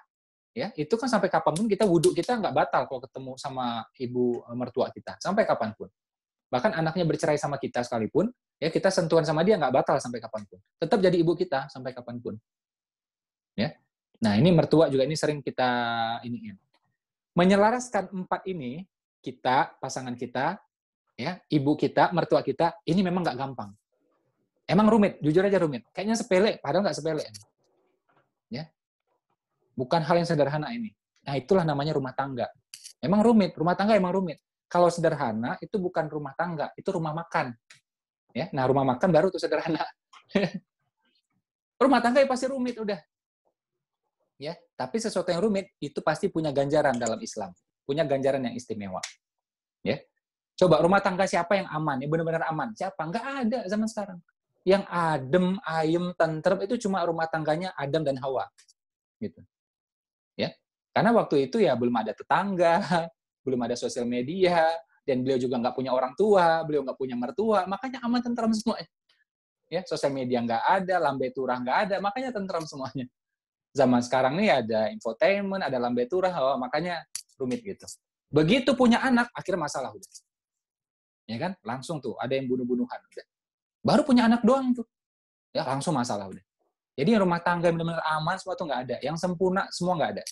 ya itu kan sampai kapanpun kita wudhu kita nggak batal kalau ketemu sama ibu eh, mertua kita sampai kapanpun. Bahkan anaknya bercerai sama kita sekalipun, ya kita sentuhan sama dia nggak batal sampai kapanpun. Tetap jadi ibu kita sampai kapanpun. Ya, nah ini mertua juga ini sering kita iniin. Menyelaraskan empat ini kita pasangan kita, ya ibu kita, mertua kita, ini memang nggak gampang Emang rumit, jujur aja rumit. Kayaknya sepele, padahal nggak sepele. Ya, bukan hal yang sederhana ini. Nah itulah namanya rumah tangga. Emang rumit, rumah tangga emang rumit. Kalau sederhana itu bukan rumah tangga, itu rumah makan. Ya, nah rumah makan baru tuh sederhana. rumah tangga ya pasti rumit udah. Ya, tapi sesuatu yang rumit itu pasti punya ganjaran dalam Islam, punya ganjaran yang istimewa. Ya, Coba rumah tangga siapa yang aman? Ya benar-benar aman. Siapa? Nggak ada zaman sekarang yang adem, ayem, tentrem itu cuma rumah tangganya Adam dan Hawa. Gitu. Ya. Karena waktu itu ya belum ada tetangga, belum ada sosial media, dan beliau juga nggak punya orang tua, beliau nggak punya mertua, makanya aman tentrem semuanya. Ya, sosial media nggak ada, lambe turah nggak ada, makanya tentrem semuanya. Zaman sekarang nih ada infotainment, ada lambe turah, oh, makanya rumit gitu. Begitu punya anak, akhirnya masalah udah. Ya kan? Langsung tuh, ada yang bunuh-bunuhan. Udah. Baru punya anak doang tuh. Ya langsung masalah udah. Jadi rumah tangga benar-benar aman semua tuh nggak ada. Yang sempurna semua nggak ada.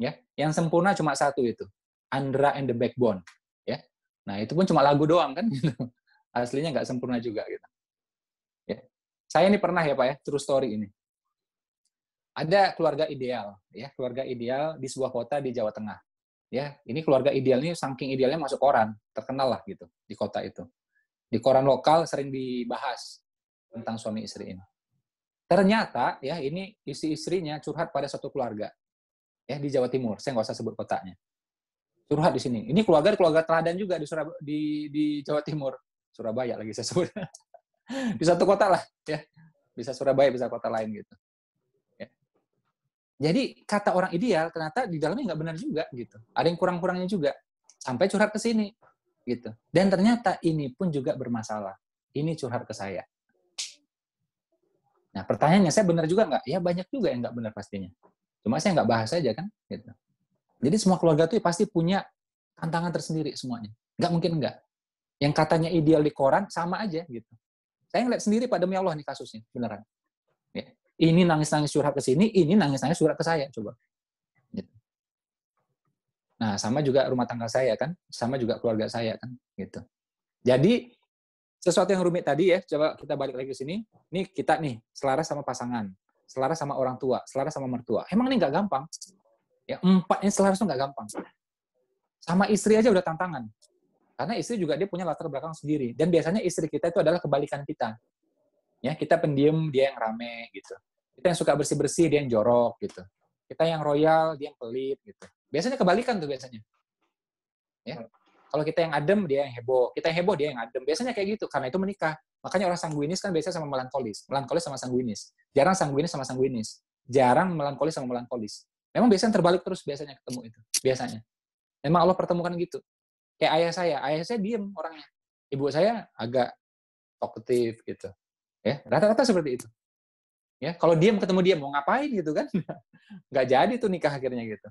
Ya, yang sempurna cuma satu itu. Andra and the Backbone. Ya, nah itu pun cuma lagu doang kan. Gitu. Aslinya nggak sempurna juga gitu. Ya. Saya ini pernah ya pak ya, true story ini. Ada keluarga ideal, ya keluarga ideal di sebuah kota di Jawa Tengah. Ya, ini keluarga ideal ini saking idealnya masuk koran, terkenal lah gitu di kota itu. Di koran lokal sering dibahas tentang suami istri ini. Ternyata ya ini isi istrinya curhat pada satu keluarga ya di Jawa Timur. Saya nggak usah sebut kotanya. Curhat di sini. Ini keluarga keluarga teladan juga di Surab di di Jawa Timur. Surabaya lagi saya sebut. di satu kota lah ya. Bisa Surabaya, bisa kota lain gitu. Ya. Jadi kata orang ideal ternyata di dalamnya nggak benar juga gitu. Ada yang kurang-kurangnya juga. Sampai curhat ke sini gitu. Dan ternyata ini pun juga bermasalah. Ini curhat ke saya. Nah, pertanyaannya saya benar juga nggak? Ya banyak juga yang nggak benar pastinya. Cuma saya nggak bahas aja kan, gitu. Jadi semua keluarga tuh ya pasti punya tantangan tersendiri semuanya. Nggak mungkin nggak. Yang katanya ideal di koran sama aja gitu. Saya ngeliat sendiri pada demi Allah nih kasusnya beneran. Ya, ini nangis-nangis curhat ke sini, ini nangis-nangis curhat ke saya coba. Nah, sama juga rumah tangga saya kan, sama juga keluarga saya kan, gitu. Jadi sesuatu yang rumit tadi ya, coba kita balik lagi ke sini. Nih kita nih selaras sama pasangan, selaras sama orang tua, selaras sama mertua. Emang ini nggak gampang. Ya empat ini selaras tuh nggak gampang. Sama istri aja udah tantangan. Karena istri juga dia punya latar belakang sendiri. Dan biasanya istri kita itu adalah kebalikan kita. Ya, kita pendiam, dia yang rame gitu. Kita yang suka bersih-bersih, dia yang jorok gitu. Kita yang royal, dia yang pelit gitu Biasanya kebalikan tuh biasanya. Ya. Kalau kita yang adem, dia yang heboh. Kita yang heboh, dia yang adem. Biasanya kayak gitu, karena itu menikah. Makanya orang sanguinis kan biasanya sama melankolis. Melankolis sama sanguinis Jarang sanguinis sama sanguinis Jarang melankolis sama melankolis. Memang biasanya terbalik terus biasanya ketemu itu. Biasanya. Memang Allah pertemukan gitu. Kayak ayah saya. Ayah saya diem orangnya. Ibu saya agak talkative gitu. Ya, rata-rata seperti itu. Ya, kalau diem ketemu diem mau ngapain gitu kan? Nggak jadi tuh nikah akhirnya gitu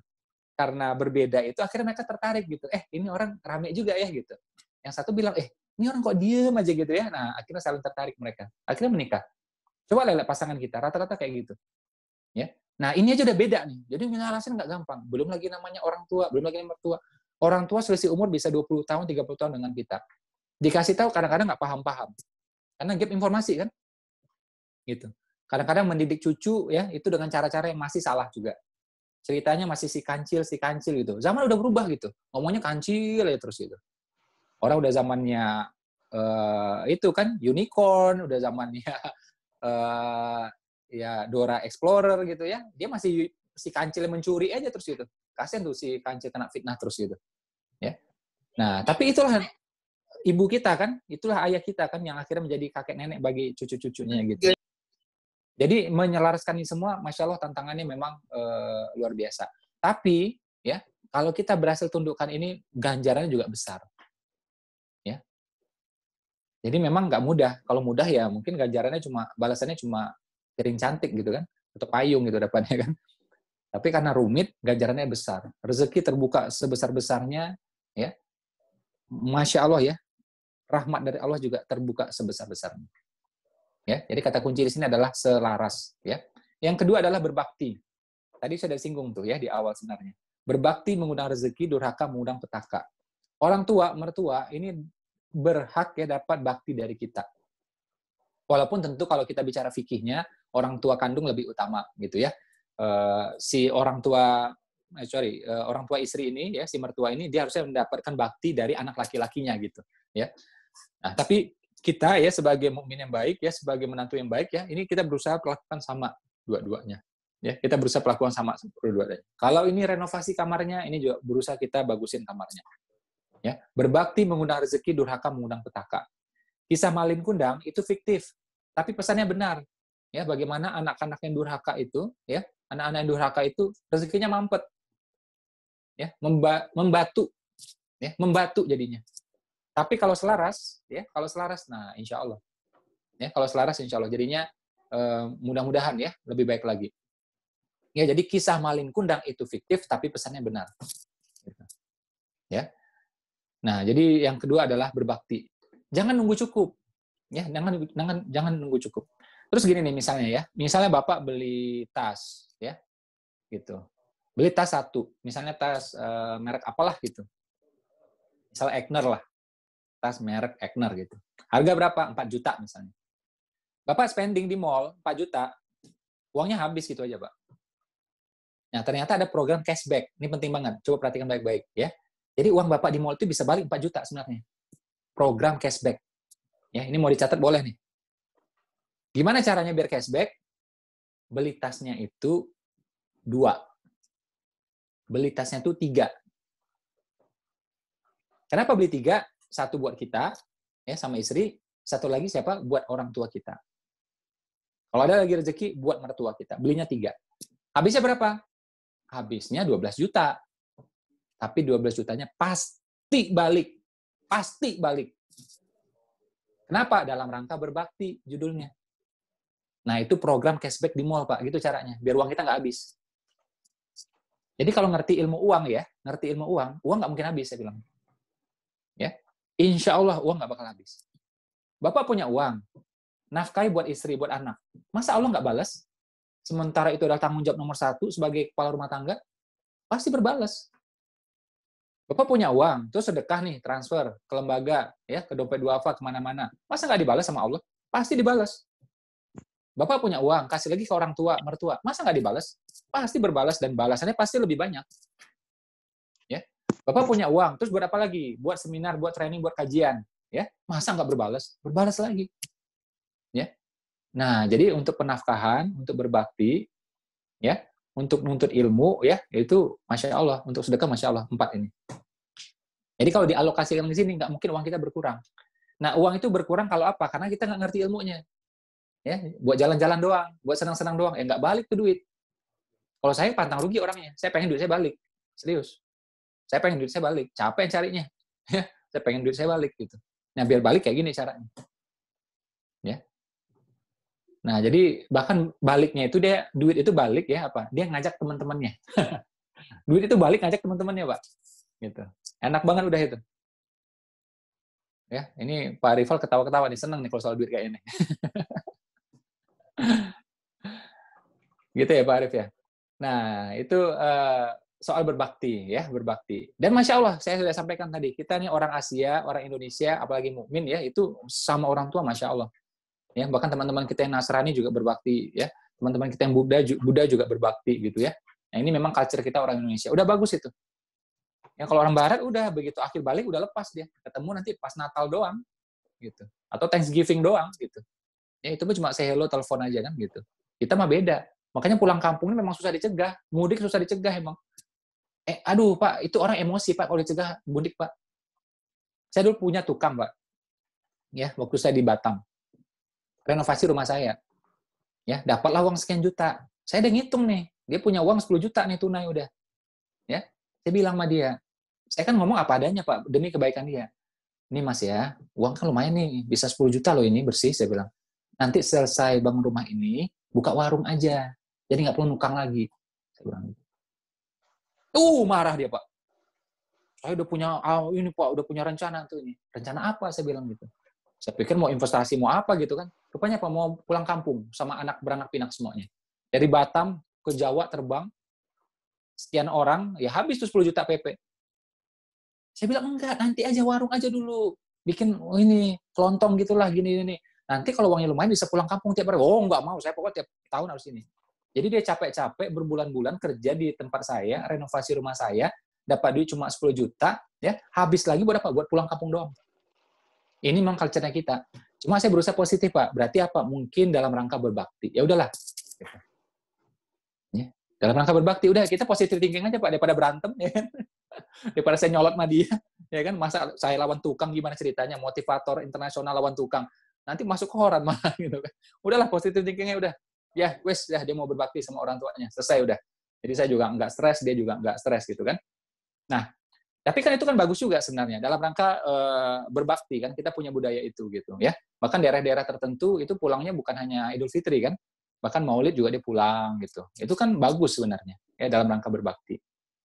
karena berbeda itu akhirnya mereka tertarik gitu. Eh, ini orang rame juga ya gitu. Yang satu bilang, "Eh, ini orang kok diem aja gitu ya." Nah, akhirnya saling tertarik mereka. Akhirnya menikah. Coba lihat pasangan kita, rata-rata kayak gitu. Ya. Nah, ini aja udah beda nih. Jadi nyalasin nggak gampang. Belum lagi namanya orang tua, belum lagi mertua. Orang tua selisih umur bisa 20 tahun, 30 tahun dengan kita. Dikasih tahu kadang-kadang nggak paham-paham. Karena gap informasi kan. Gitu. Kadang-kadang mendidik cucu ya itu dengan cara-cara yang masih salah juga ceritanya masih si kancil si kancil gitu zaman udah berubah gitu ngomongnya kancil ya terus gitu orang udah zamannya uh, itu kan unicorn udah zamannya uh, ya Dora Explorer gitu ya dia masih si kancil yang mencuri aja terus gitu kasian tuh si kancil kena fitnah terus gitu ya nah tapi itulah ibu kita kan itulah ayah kita kan yang akhirnya menjadi kakek nenek bagi cucu-cucunya gitu jadi menyelaraskan ini semua, masya Allah tantangannya memang e, luar biasa. Tapi ya kalau kita berhasil tundukkan ini, ganjarannya juga besar. Ya. Jadi memang nggak mudah. Kalau mudah ya mungkin ganjarannya cuma balasannya cuma piring cantik gitu kan, atau payung gitu depannya kan. Tapi karena rumit, ganjarannya besar. Rezeki terbuka sebesar besarnya, ya. Masya Allah ya, rahmat dari Allah juga terbuka sebesar besarnya. Ya, jadi kata kunci di sini adalah selaras. Ya. Yang kedua adalah berbakti. Tadi saya sudah singgung tuh ya di awal sebenarnya. Berbakti mengundang rezeki, durhaka mengundang petaka. Orang tua, mertua ini berhak ya dapat bakti dari kita. Walaupun tentu kalau kita bicara fikihnya, orang tua kandung lebih utama gitu ya. Eh, si orang tua eh, sorry eh, orang tua istri ini ya si mertua ini dia harusnya mendapatkan bakti dari anak laki-lakinya gitu ya nah tapi kita ya sebagai mukmin yang baik ya sebagai menantu yang baik ya ini kita berusaha perlakukan sama dua-duanya ya kita berusaha perlakukan sama dua-duanya kalau ini renovasi kamarnya ini juga berusaha kita bagusin kamarnya ya berbakti mengundang rezeki durhaka mengundang petaka kisah malin kundang itu fiktif tapi pesannya benar ya bagaimana anak-anak yang durhaka itu ya anak-anak yang durhaka itu rezekinya mampet ya memba membatu ya membatu jadinya tapi kalau selaras, ya kalau selaras, nah insya Allah, ya kalau selaras insya Allah jadinya eh, mudah-mudahan ya lebih baik lagi. Ya jadi kisah maling kundang itu fiktif tapi pesannya benar. Gitu. Ya. Nah jadi yang kedua adalah berbakti. Jangan nunggu cukup, ya jangan jangan jangan nunggu cukup. Terus gini nih misalnya ya, misalnya bapak beli tas, ya gitu. Beli tas satu, misalnya tas eh, merek apalah gitu. Misalnya Egner lah, tas merek Ekner gitu. Harga berapa? 4 juta misalnya. Bapak spending di mall 4 juta, uangnya habis gitu aja, Pak. Nah, ternyata ada program cashback. Ini penting banget. Coba perhatikan baik-baik ya. Jadi uang Bapak di mall itu bisa balik 4 juta sebenarnya. Program cashback. Ya, ini mau dicatat boleh nih. Gimana caranya biar cashback? Beli tasnya itu dua. Beli tasnya itu tiga. Kenapa beli tiga? satu buat kita ya sama istri, satu lagi siapa? Buat orang tua kita. Kalau ada lagi rezeki, buat mertua kita. Belinya tiga. Habisnya berapa? Habisnya 12 juta. Tapi 12 jutanya pasti balik. Pasti balik. Kenapa? Dalam rangka berbakti judulnya. Nah, itu program cashback di mall, Pak. Gitu caranya. Biar uang kita nggak habis. Jadi kalau ngerti ilmu uang ya, ngerti ilmu uang, uang nggak mungkin habis, saya bilang. Insya Allah uang nggak bakal habis. Bapak punya uang, nafkahi buat istri, buat anak. Masa Allah nggak balas? Sementara itu adalah tanggung jawab nomor satu sebagai kepala rumah tangga, pasti berbalas. Bapak punya uang, terus sedekah nih, transfer ke lembaga, ya ke dompet duafa, kemana-mana. Masa nggak dibalas sama Allah? Pasti dibalas. Bapak punya uang, kasih lagi ke orang tua, mertua. Masa nggak dibalas? Pasti berbalas, dan balasannya pasti lebih banyak. Bapak punya uang, terus buat apa lagi? Buat seminar, buat training, buat kajian, ya. Masa nggak berbalas? Berbalas lagi. Ya. Nah, jadi untuk penafkahan, untuk berbakti, ya, untuk nuntut ilmu, ya, itu masya Allah, untuk sedekah masya Allah empat ini. Jadi kalau dialokasikan di sini, nggak mungkin uang kita berkurang. Nah, uang itu berkurang kalau apa? Karena kita nggak ngerti ilmunya. Ya, buat jalan-jalan doang, buat senang-senang doang, ya nggak balik tuh duit. Kalau saya pantang rugi orangnya, saya pengen duit saya balik, serius. Saya pengen duit saya balik. Capek carinya. Ya, saya pengen duit saya balik gitu. Nah, biar balik kayak gini caranya. Ya. Nah, jadi bahkan baliknya itu dia duit itu balik ya apa? Dia ngajak teman-temannya. duit itu balik ngajak teman-temannya, Pak. Gitu. Enak banget udah itu. Ya, ini Pak Rival ketawa-ketawa nih, seneng nih kalau soal duit kayak ini. gitu ya Pak Arif ya. Nah, itu uh, soal berbakti ya berbakti dan masya Allah saya sudah sampaikan tadi kita nih orang Asia orang Indonesia apalagi mukmin ya itu sama orang tua masya Allah ya bahkan teman-teman kita yang Nasrani juga berbakti ya teman-teman kita yang Buddha Buddha juga berbakti gitu ya nah ini memang culture kita orang Indonesia udah bagus itu ya kalau orang Barat udah begitu akhir balik udah lepas dia ketemu nanti pas Natal doang gitu atau Thanksgiving doang gitu ya itu cuma saya hello telepon aja kan gitu kita mah beda makanya pulang kampung ini memang susah dicegah mudik susah dicegah emang eh aduh pak itu orang emosi pak kalau dicegah bundik pak saya dulu punya tukang pak ya waktu saya di Batam renovasi rumah saya ya dapatlah uang sekian juta saya udah ngitung nih dia punya uang 10 juta nih tunai udah ya saya bilang sama dia saya kan ngomong apa adanya pak demi kebaikan dia ini mas ya uang kan lumayan nih bisa 10 juta loh ini bersih saya bilang nanti selesai bangun rumah ini buka warung aja jadi nggak perlu nukang lagi saya bilang gitu. Tuh marah dia pak. Saya udah punya oh, ini pak, udah punya rencana tuh ini. Rencana apa? Saya bilang gitu. Saya pikir mau investasi mau apa gitu kan. Rupanya pak mau pulang kampung sama anak beranak pinak semuanya. Dari Batam ke Jawa terbang sekian orang, ya habis tuh 10 juta PP. Saya bilang enggak, nanti aja warung aja dulu. Bikin oh ini kelontong gitulah gini ini. Nanti kalau uangnya lumayan bisa pulang kampung tiap hari. Oh, enggak mau, saya pokoknya tiap tahun harus ini. Jadi dia capek-capek berbulan-bulan kerja di tempat saya, renovasi rumah saya, dapat duit cuma 10 juta, ya habis lagi buat apa? Buat pulang kampung doang. Ini memang culture kita. Cuma saya berusaha positif, Pak. Berarti apa? Mungkin dalam rangka berbakti. Ya udahlah. Ya. Dalam rangka berbakti, udah kita positif thinking aja, Pak. Daripada berantem, ya kan? Daripada saya nyolot sama dia. Ya kan? Masa saya lawan tukang gimana ceritanya? Motivator internasional lawan tukang. Nanti masuk koran malah gitu kan. Udahlah positif thinkingnya udah ya wes ya dia mau berbakti sama orang tuanya selesai udah jadi saya juga nggak stres dia juga nggak stres gitu kan nah tapi kan itu kan bagus juga sebenarnya dalam rangka e, berbakti kan kita punya budaya itu gitu ya bahkan daerah-daerah tertentu itu pulangnya bukan hanya Idul Fitri kan bahkan Maulid juga dia pulang gitu itu kan bagus sebenarnya ya dalam rangka berbakti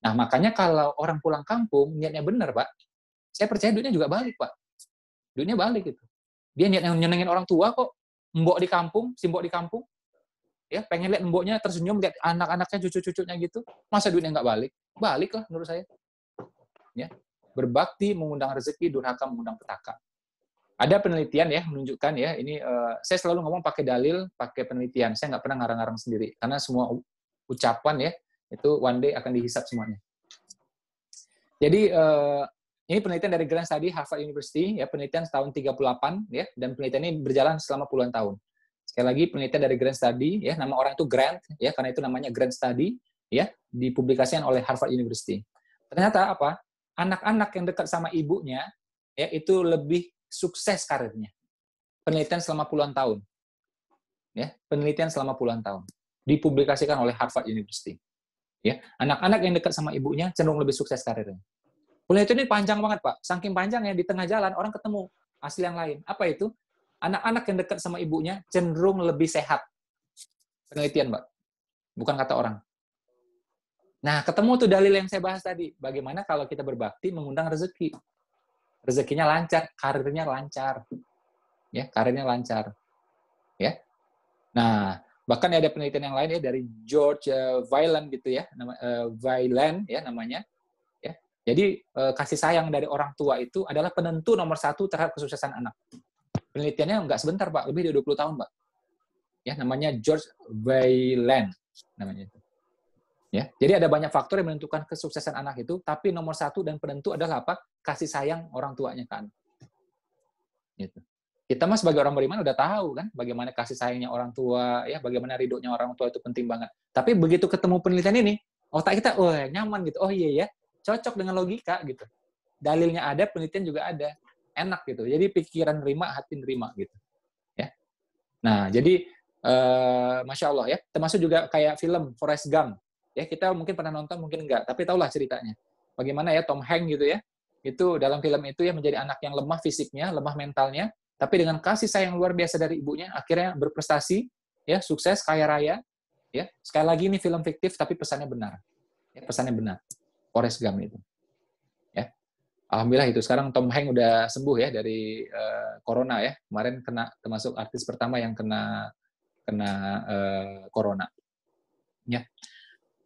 nah makanya kalau orang pulang kampung niatnya benar pak saya percaya dunia juga balik pak Dunia balik gitu dia niatnya nyenengin orang tua kok mbok di kampung simbok di kampung ya pengen lihat mboknya tersenyum lihat anak-anaknya cucu-cucunya gitu masa duitnya nggak balik balik lah menurut saya ya berbakti mengundang rezeki durhaka mengundang petaka ada penelitian ya menunjukkan ya ini uh, saya selalu ngomong pakai dalil pakai penelitian saya nggak pernah ngarang-ngarang sendiri karena semua ucapan ya itu one day akan dihisap semuanya jadi uh, ini penelitian dari Grand Study Harvard University ya penelitian tahun 38 ya dan penelitian ini berjalan selama puluhan tahun Sekali lagi penelitian dari grand Study ya, nama orang itu Grant ya karena itu namanya grand Study ya, dipublikasikan oleh Harvard University. Ternyata apa? Anak-anak yang dekat sama ibunya ya itu lebih sukses karirnya. Penelitian selama puluhan tahun. Ya, penelitian selama puluhan tahun dipublikasikan oleh Harvard University. Ya, anak-anak yang dekat sama ibunya cenderung lebih sukses karirnya. Penelitian ini panjang banget, Pak. Saking panjang ya di tengah jalan orang ketemu hasil yang lain. Apa itu? anak-anak yang dekat sama ibunya cenderung lebih sehat. Penelitian, Mbak. Bukan kata orang. Nah, ketemu tuh dalil yang saya bahas tadi. Bagaimana kalau kita berbakti mengundang rezeki? Rezekinya lancar, karirnya lancar. Ya, karirnya lancar. Ya. Nah, bahkan ada penelitian yang lain ya dari George uh, gitu ya, nama uh, ya namanya. Ya. Jadi eh, kasih sayang dari orang tua itu adalah penentu nomor satu terhadap kesuksesan anak penelitiannya nggak sebentar Pak, lebih dari 20 tahun Pak. Ya, namanya George Weiland namanya itu. Ya, jadi ada banyak faktor yang menentukan kesuksesan anak itu, tapi nomor satu dan penentu adalah apa? Kasih sayang orang tuanya kan. anak. Gitu. Kita mas sebagai orang beriman udah tahu kan bagaimana kasih sayangnya orang tua, ya bagaimana ridhonya orang tua itu penting banget. Tapi begitu ketemu penelitian ini, otak kita, oh, nyaman gitu, oh iya ya, cocok dengan logika gitu. Dalilnya ada, penelitian juga ada enak gitu. Jadi pikiran nerima, hati nerima gitu. Ya. Nah, jadi uh, masya Allah ya. Termasuk juga kayak film Forrest Gump. Ya kita mungkin pernah nonton, mungkin enggak. Tapi tahulah ceritanya. Bagaimana ya Tom Hanks gitu ya. Itu dalam film itu ya menjadi anak yang lemah fisiknya, lemah mentalnya, tapi dengan kasih sayang luar biasa dari ibunya akhirnya berprestasi ya sukses kaya raya ya sekali lagi ini film fiktif tapi pesannya benar ya, pesannya benar Forrest Gump itu Alhamdulillah itu sekarang Tom Hanks udah sembuh ya dari uh, corona ya. Kemarin kena termasuk artis pertama yang kena kena uh, corona. Ya.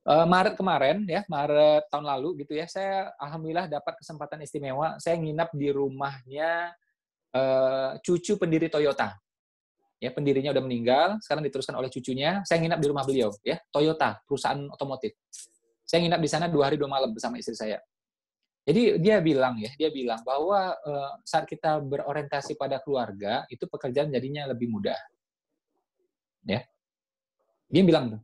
Uh, Maret kemarin ya, Maret tahun lalu gitu ya, saya alhamdulillah dapat kesempatan istimewa. Saya nginap di rumahnya uh, cucu pendiri Toyota. Ya, pendirinya udah meninggal, sekarang diteruskan oleh cucunya. Saya nginap di rumah beliau ya, Toyota, perusahaan otomotif. Saya nginap di sana dua hari dua malam bersama istri saya. Jadi dia bilang ya, dia bilang bahwa eh, saat kita berorientasi pada keluarga itu pekerjaan jadinya lebih mudah. Ya. Dia bilang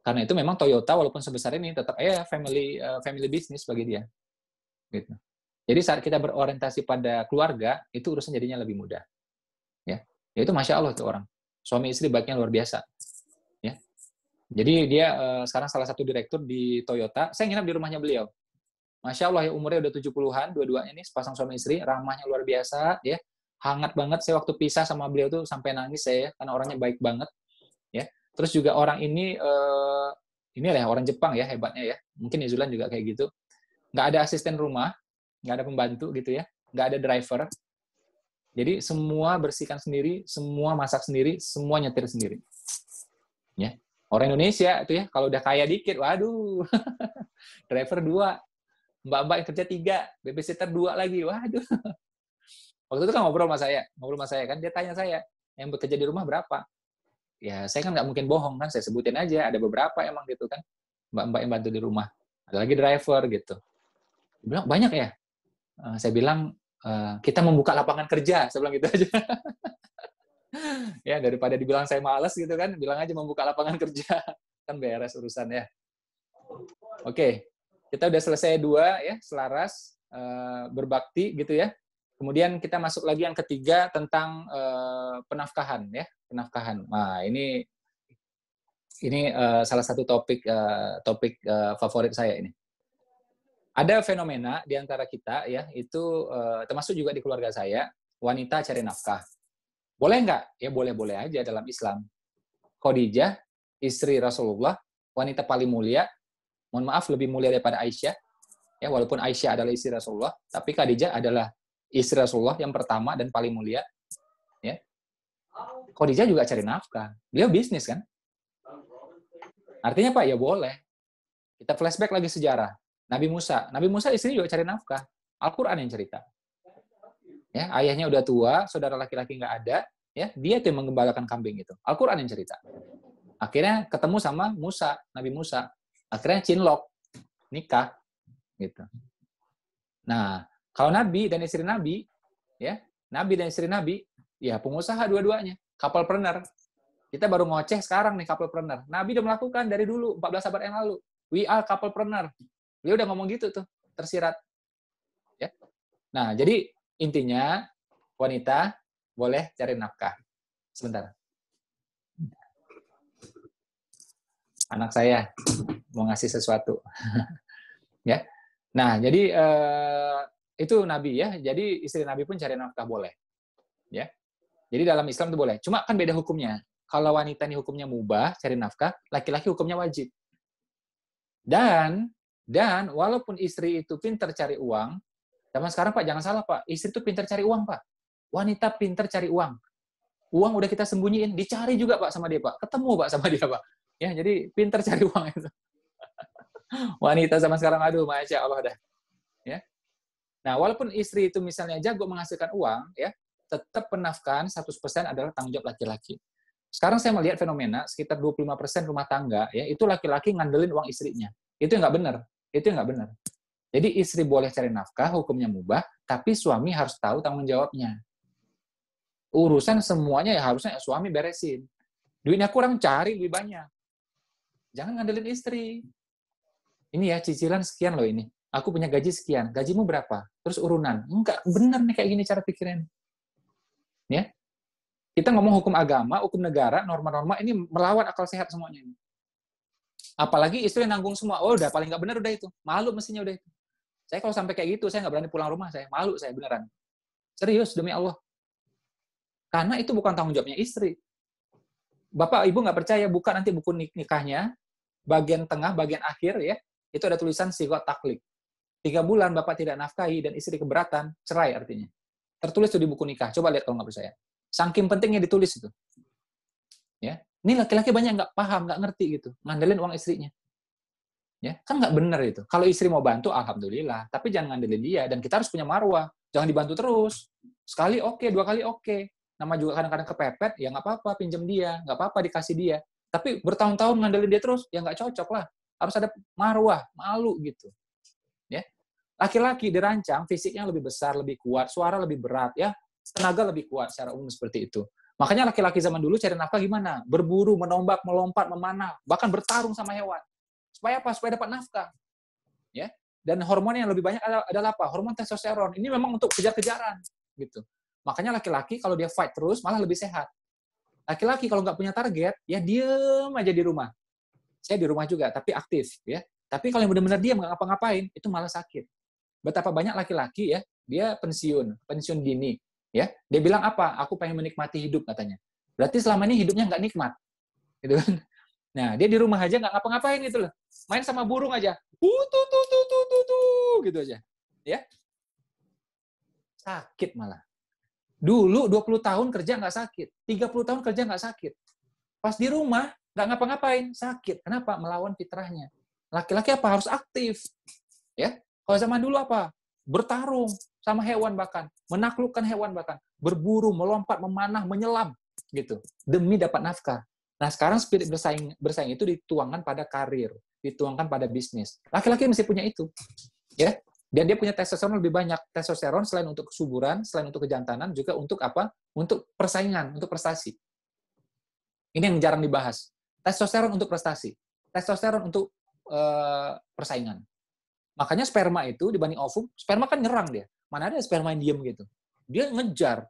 Karena itu memang Toyota walaupun sebesar ini tetap ya eh, family family business bagi dia. Gitu. Jadi saat kita berorientasi pada keluarga itu urusan jadinya lebih mudah. Ya. Ya itu masya Allah itu orang. Suami istri baiknya luar biasa. Ya. Jadi dia eh, sekarang salah satu direktur di Toyota. Saya nginap di rumahnya beliau Masya Allah ya umurnya udah 70-an, dua-duanya ini sepasang suami istri, ramahnya luar biasa ya. Hangat banget saya waktu pisah sama beliau tuh sampai nangis saya karena orangnya baik banget ya. Terus juga orang ini eh, ini lah ya, orang Jepang ya hebatnya ya. Mungkin Yuzulan juga kayak gitu. Nggak ada asisten rumah, nggak ada pembantu gitu ya, nggak ada driver. Jadi semua bersihkan sendiri, semua masak sendiri, semua nyetir sendiri. Ya. Orang Indonesia itu ya, kalau udah kaya dikit, waduh, driver dua, Mbak-mbak yang kerja tiga, babysitter dua lagi. Waduh. Waktu itu kan ngobrol sama saya, ngobrol sama saya kan, dia tanya saya, yang bekerja di rumah berapa? Ya, saya kan nggak mungkin bohong kan, saya sebutin aja, ada beberapa emang gitu kan, mbak-mbak yang bantu di rumah. Ada lagi driver gitu. Dia bilang, banyak ya? Eh, saya bilang, eh, kita membuka lapangan kerja, saya bilang gitu aja. ya, daripada dibilang saya males gitu kan, bilang aja membuka lapangan kerja. kan beres urusan ya. Oke, okay kita udah selesai dua ya selaras eh, berbakti gitu ya kemudian kita masuk lagi yang ketiga tentang eh, penafkahan ya penafkahan nah ini ini eh, salah satu topik topik favorit saya ini ada fenomena di antara kita ya itu termasuk juga di keluarga saya wanita cari nafkah boleh nggak ya boleh boleh aja dalam Islam Khadijah istri Rasulullah wanita paling mulia mohon maaf lebih mulia daripada Aisyah. Ya, walaupun Aisyah adalah istri Rasulullah, tapi Khadijah adalah istri Rasulullah yang pertama dan paling mulia. Ya. Khadijah juga cari nafkah. Beliau bisnis kan? Artinya Pak, ya boleh. Kita flashback lagi sejarah. Nabi Musa. Nabi Musa istri juga cari nafkah. Al-Quran yang cerita. Ya, ayahnya udah tua, saudara laki-laki nggak ada, ya dia tuh yang mengembalakan kambing itu. Al-Quran yang cerita. Akhirnya ketemu sama Musa, Nabi Musa akhirnya cinlok nikah gitu nah kalau nabi dan istri nabi ya nabi dan istri nabi ya pengusaha dua-duanya kapal perner kita baru ngoceh sekarang nih kapal perner nabi udah melakukan dari dulu 14 abad yang lalu we are kapal planner dia udah ngomong gitu tuh tersirat ya nah jadi intinya wanita boleh cari nafkah sebentar anak saya mau ngasih sesuatu. ya. Nah, jadi eh, itu nabi ya. Jadi istri nabi pun cari nafkah boleh. Ya. Jadi dalam Islam itu boleh. Cuma kan beda hukumnya. Kalau wanita ini hukumnya mubah cari nafkah, laki-laki hukumnya wajib. Dan dan walaupun istri itu pintar cari uang, zaman sekarang Pak jangan salah Pak, istri itu pintar cari uang Pak. Wanita pintar cari uang uang udah kita sembunyiin, dicari juga Pak sama dia Pak. Ketemu Pak sama dia Pak. Ya, jadi pintar cari uang itu wanita zaman sekarang aduh masya Allah dah ya nah walaupun istri itu misalnya jago menghasilkan uang ya tetap satu 100% adalah tanggung jawab laki-laki sekarang saya melihat fenomena sekitar 25% rumah tangga ya itu laki-laki ngandelin uang istrinya itu nggak benar itu nggak benar jadi istri boleh cari nafkah hukumnya mubah tapi suami harus tahu tanggung jawabnya urusan semuanya ya harusnya suami beresin duitnya kurang cari lebih banyak jangan ngandelin istri ini ya cicilan sekian loh ini. Aku punya gaji sekian, gajimu berapa? Terus urunan. Enggak, benar nih kayak gini cara pikirin. Ya. Kita ngomong hukum agama, hukum negara, norma-norma ini melawan akal sehat semuanya ini. Apalagi istri nanggung semua. Oh, udah paling enggak benar udah itu. Malu mestinya udah itu. Saya kalau sampai kayak gitu, saya nggak berani pulang rumah saya. Malu saya beneran. Serius demi Allah. Karena itu bukan tanggung jawabnya istri. Bapak Ibu nggak percaya, buka nanti buku nikahnya, bagian tengah, bagian akhir ya, itu ada tulisan sikot taklik. Tiga bulan bapak tidak nafkahi dan istri keberatan, cerai artinya. Tertulis itu di buku nikah. Coba lihat kalau nggak percaya. Saking pentingnya ditulis itu. Ya, ini laki-laki banyak nggak paham, nggak ngerti gitu, ngandelin uang istrinya. Ya, kan nggak benar itu. Kalau istri mau bantu, alhamdulillah. Tapi jangan ngandelin dia. Dan kita harus punya marwah. Jangan dibantu terus. Sekali oke, okay, dua kali oke. Okay. Nama juga kadang-kadang kepepet, ya nggak apa-apa, pinjam dia, nggak apa-apa dikasih dia. Tapi bertahun-tahun ngandelin dia terus, ya nggak cocok lah harus ada marwah, malu gitu. Ya. Laki-laki dirancang fisiknya lebih besar, lebih kuat, suara lebih berat ya, tenaga lebih kuat secara umum seperti itu. Makanya laki-laki zaman dulu cari nafkah gimana? Berburu, menombak, melompat, memanah, bahkan bertarung sama hewan. Supaya apa? Supaya dapat nafkah. Ya. Dan hormon yang lebih banyak adalah, adalah apa? Hormon testosteron. Ini memang untuk kejar-kejaran gitu. Makanya laki-laki kalau dia fight terus malah lebih sehat. Laki-laki kalau nggak punya target, ya diem aja di rumah. Saya di rumah juga, tapi aktif ya. Tapi kalau yang benar-benar diam nggak ngapa-ngapain, itu malah sakit. Betapa banyak laki-laki ya, dia pensiun, pensiun dini, ya. Dia bilang apa? Aku pengen menikmati hidup katanya. Berarti selama ini hidupnya nggak nikmat, gitu kan? Nah, dia di rumah aja nggak ngapa-ngapain gitu loh. Main sama burung aja, tuh tuh tuh tuh tuh tuh gitu aja, ya. Sakit malah. Dulu 20 tahun kerja nggak sakit, 30 tahun kerja nggak sakit. Pas di rumah, nggak ngapa-ngapain, sakit. Kenapa? Melawan fitrahnya. Laki-laki apa? Harus aktif. Ya. Kalau zaman dulu apa? Bertarung sama hewan bahkan, menaklukkan hewan bahkan, berburu, melompat, memanah, menyelam gitu demi dapat nafkah. Nah, sekarang spirit bersaing bersaing itu dituangkan pada karir, dituangkan pada bisnis. Laki-laki mesti punya itu. Ya. Dan dia punya testosteron lebih banyak. Testosteron selain untuk kesuburan, selain untuk kejantanan juga untuk apa? Untuk persaingan, untuk prestasi. Ini yang jarang dibahas testosteron untuk prestasi, testosteron untuk uh, persaingan. Makanya sperma itu dibanding ovum, sperma kan nyerang dia. Mana ada sperma yang diem gitu. Dia ngejar.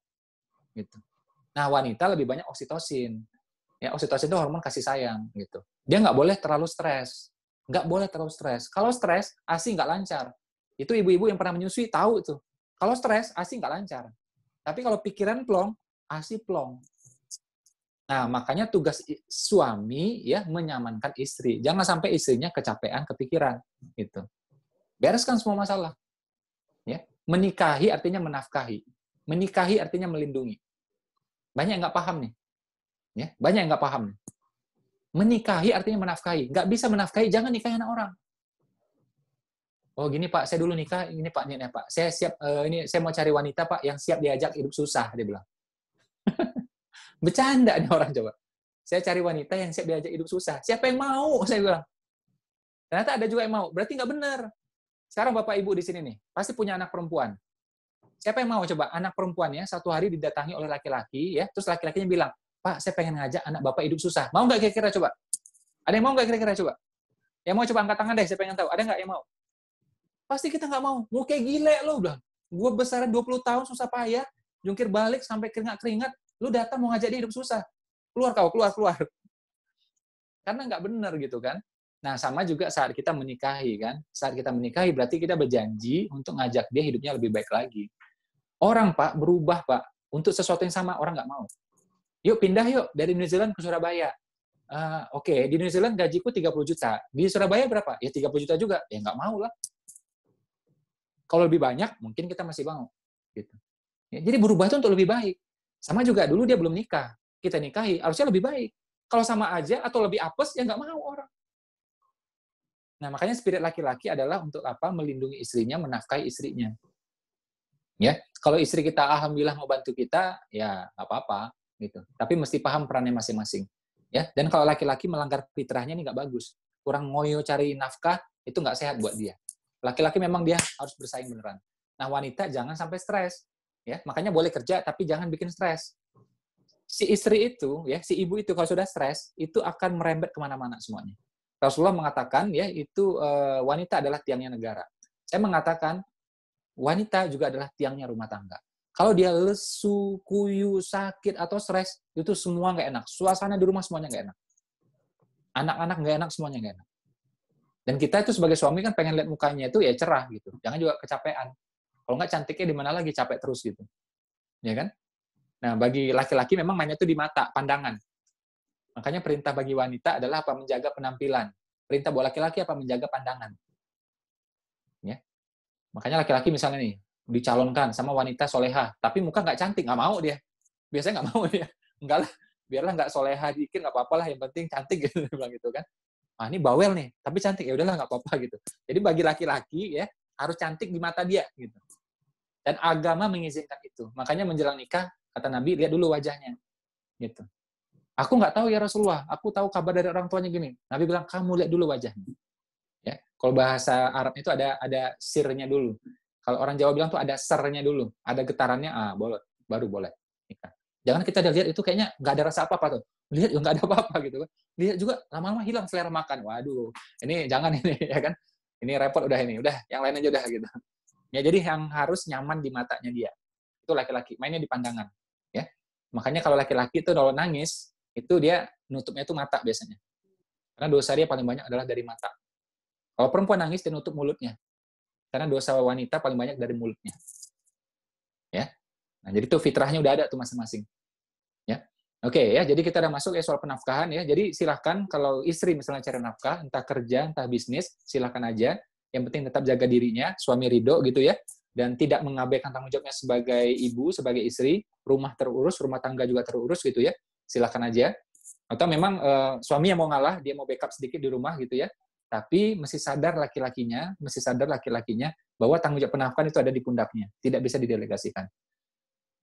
gitu. Nah, wanita lebih banyak oksitosin. Ya, oksitosin itu hormon kasih sayang gitu. Dia nggak boleh terlalu stres. Nggak boleh terlalu stres. Kalau stres, ASI nggak lancar. Itu ibu-ibu yang pernah menyusui tahu itu. Kalau stres, ASI nggak lancar. Tapi kalau pikiran plong, ASI plong. Nah, makanya tugas suami ya menyamankan istri. Jangan sampai istrinya kecapean, kepikiran gitu. Bereskan semua masalah. Ya. Menikahi artinya menafkahi. Menikahi artinya melindungi. Banyak yang nggak paham nih. Ya, banyak yang nggak paham. Nih. Menikahi artinya menafkahi. Nggak bisa menafkahi, jangan nikahi anak orang. Oh gini Pak, saya dulu nikah, ini Pak ini Pak. Saya siap, eh, ini saya mau cari wanita Pak yang siap diajak hidup susah, dia bilang. Bercanda nih orang coba. Saya cari wanita yang siap diajak hidup susah. Siapa yang mau? Saya bilang. Ternyata ada juga yang mau. Berarti nggak benar. Sekarang Bapak Ibu di sini nih, pasti punya anak perempuan. Siapa yang mau coba? Anak perempuan ya, satu hari didatangi oleh laki-laki, ya, terus laki-lakinya bilang, Pak, saya pengen ngajak anak Bapak hidup susah. Mau nggak kira-kira coba? Ada yang mau nggak kira-kira coba? Yang mau coba angkat tangan deh, saya pengen tahu. Ada nggak yang mau? Pasti kita nggak mau. Mau kayak gile lo, bilang. Gue besaran 20 tahun susah payah, jungkir balik sampai keringat-keringat, Lu datang mau ngajak dia hidup susah. Keluar kau, keluar, keluar. Karena nggak benar gitu kan. Nah, sama juga saat kita menikahi kan. Saat kita menikahi berarti kita berjanji untuk ngajak dia hidupnya lebih baik lagi. Orang, Pak, berubah, Pak. Untuk sesuatu yang sama, orang nggak mau. Yuk, pindah yuk dari New Zealand ke Surabaya. Uh, Oke, okay, di New Zealand gajiku 30 juta. Di Surabaya berapa? Ya 30 juta juga. Ya nggak mau lah. Kalau lebih banyak, mungkin kita masih mau. Gitu. Ya, jadi berubah itu untuk lebih baik. Sama juga dulu dia belum nikah, kita nikahi, harusnya lebih baik. Kalau sama aja atau lebih apes, ya nggak mau orang. Nah, makanya spirit laki-laki adalah untuk apa? Melindungi istrinya, menafkahi istrinya. Ya, kalau istri kita alhamdulillah mau bantu kita, ya nggak apa-apa gitu. Tapi mesti paham perannya masing-masing. Ya, dan kalau laki-laki melanggar fitrahnya ini nggak bagus. Kurang ngoyo cari nafkah itu nggak sehat buat dia. Laki-laki memang dia harus bersaing beneran. Nah, wanita jangan sampai stres ya makanya boleh kerja tapi jangan bikin stres si istri itu ya si ibu itu kalau sudah stres itu akan merembet kemana-mana semuanya Rasulullah mengatakan ya itu uh, wanita adalah tiangnya negara saya mengatakan wanita juga adalah tiangnya rumah tangga kalau dia lesu kuyu sakit atau stres itu semua nggak enak suasana di rumah semuanya nggak enak anak-anak nggak enak semuanya nggak enak dan kita itu sebagai suami kan pengen lihat mukanya itu ya cerah gitu jangan juga kecapean kalau nggak cantiknya di mana lagi capek terus gitu. Ya kan? Nah, bagi laki-laki memang mainnya itu di mata, pandangan. Makanya perintah bagi wanita adalah apa? Menjaga penampilan. Perintah buat laki-laki apa? Menjaga pandangan. Ya. Makanya laki-laki misalnya nih, dicalonkan sama wanita soleha, tapi muka nggak cantik, nggak mau dia. Biasanya nggak mau dia. Enggak lah, biarlah nggak soleha dikit, nggak apa-apa lah, yang penting cantik gitu, bilang gitu kan. Ah, ini bawel nih, tapi cantik ya udahlah nggak apa-apa gitu. Jadi bagi laki-laki ya harus cantik di mata dia gitu. Dan agama mengizinkan itu. Makanya menjelang nikah, kata Nabi, lihat dulu wajahnya. Gitu. Aku nggak tahu ya Rasulullah, aku tahu kabar dari orang tuanya gini. Nabi bilang, kamu lihat dulu wajahnya. Ya, kalau bahasa Arab itu ada ada sirnya dulu. Kalau orang Jawa bilang tuh ada sernya dulu, ada getarannya, ah boleh, baru boleh nikah. Jangan kita lihat itu kayaknya nggak ada rasa apa-apa tuh. Lihat juga nggak ada apa-apa gitu Lihat juga lama-lama hilang selera makan. Waduh, ini jangan ini ya kan. Ini repot udah ini, udah yang lain aja udah gitu. Ya, jadi yang harus nyaman di matanya dia. Itu laki-laki, mainnya di pandangan. Ya. Makanya kalau laki-laki itu kalau nangis, itu dia nutupnya itu mata biasanya. Karena dosa dia paling banyak adalah dari mata. Kalau perempuan nangis, dia nutup mulutnya. Karena dosa wanita paling banyak dari mulutnya. Ya. Nah, jadi itu fitrahnya udah ada tuh masing-masing. Ya. Oke ya, jadi kita udah masuk ya soal penafkahan ya. Jadi silahkan kalau istri misalnya cari nafkah, entah kerja, entah bisnis, silahkan aja yang penting tetap jaga dirinya, suami ridho gitu ya, dan tidak mengabaikan tanggung jawabnya sebagai ibu, sebagai istri, rumah terurus, rumah tangga juga terurus gitu ya, silahkan aja. Atau memang uh, suami yang mau ngalah, dia mau backup sedikit di rumah gitu ya, tapi mesti sadar laki-lakinya, mesti sadar laki-lakinya bahwa tanggung jawab penafkan itu ada di pundaknya, tidak bisa didelegasikan.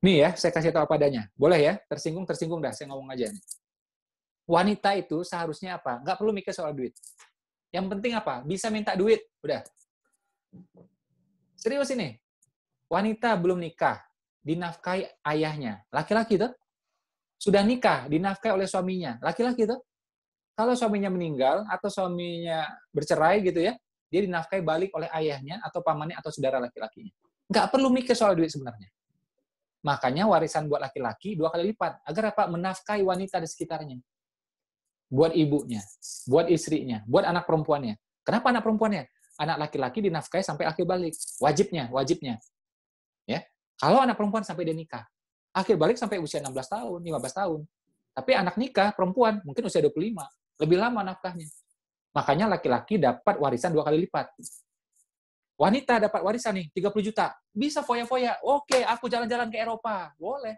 Nih ya, saya kasih tahu apa adanya. Boleh ya? Tersinggung, tersinggung dah. Saya ngomong aja Wanita itu seharusnya apa? Nggak perlu mikir soal duit. Yang penting apa? Bisa minta duit. Udah. Serius ini. Wanita belum nikah, dinafkahi ayahnya. Laki-laki tuh sudah nikah, dinafkahi oleh suaminya. Laki-laki tuh kalau suaminya meninggal atau suaminya bercerai gitu ya, dia dinafkahi balik oleh ayahnya atau pamannya atau saudara laki-lakinya. Nggak perlu mikir soal duit sebenarnya. Makanya warisan buat laki-laki dua kali lipat agar apa menafkahi wanita di sekitarnya buat ibunya, buat istrinya, buat anak perempuannya. Kenapa anak perempuannya? Anak laki-laki dinafkahi sampai akhir balik. Wajibnya, wajibnya. Ya. Kalau anak perempuan sampai dia nikah. Akhir balik sampai usia 16 tahun, 15 tahun. Tapi anak nikah perempuan mungkin usia 25, lebih lama nafkahnya. Makanya laki-laki dapat warisan dua kali lipat. Wanita dapat warisan nih 30 juta. Bisa foya-foya. Oke, aku jalan-jalan ke Eropa. Boleh.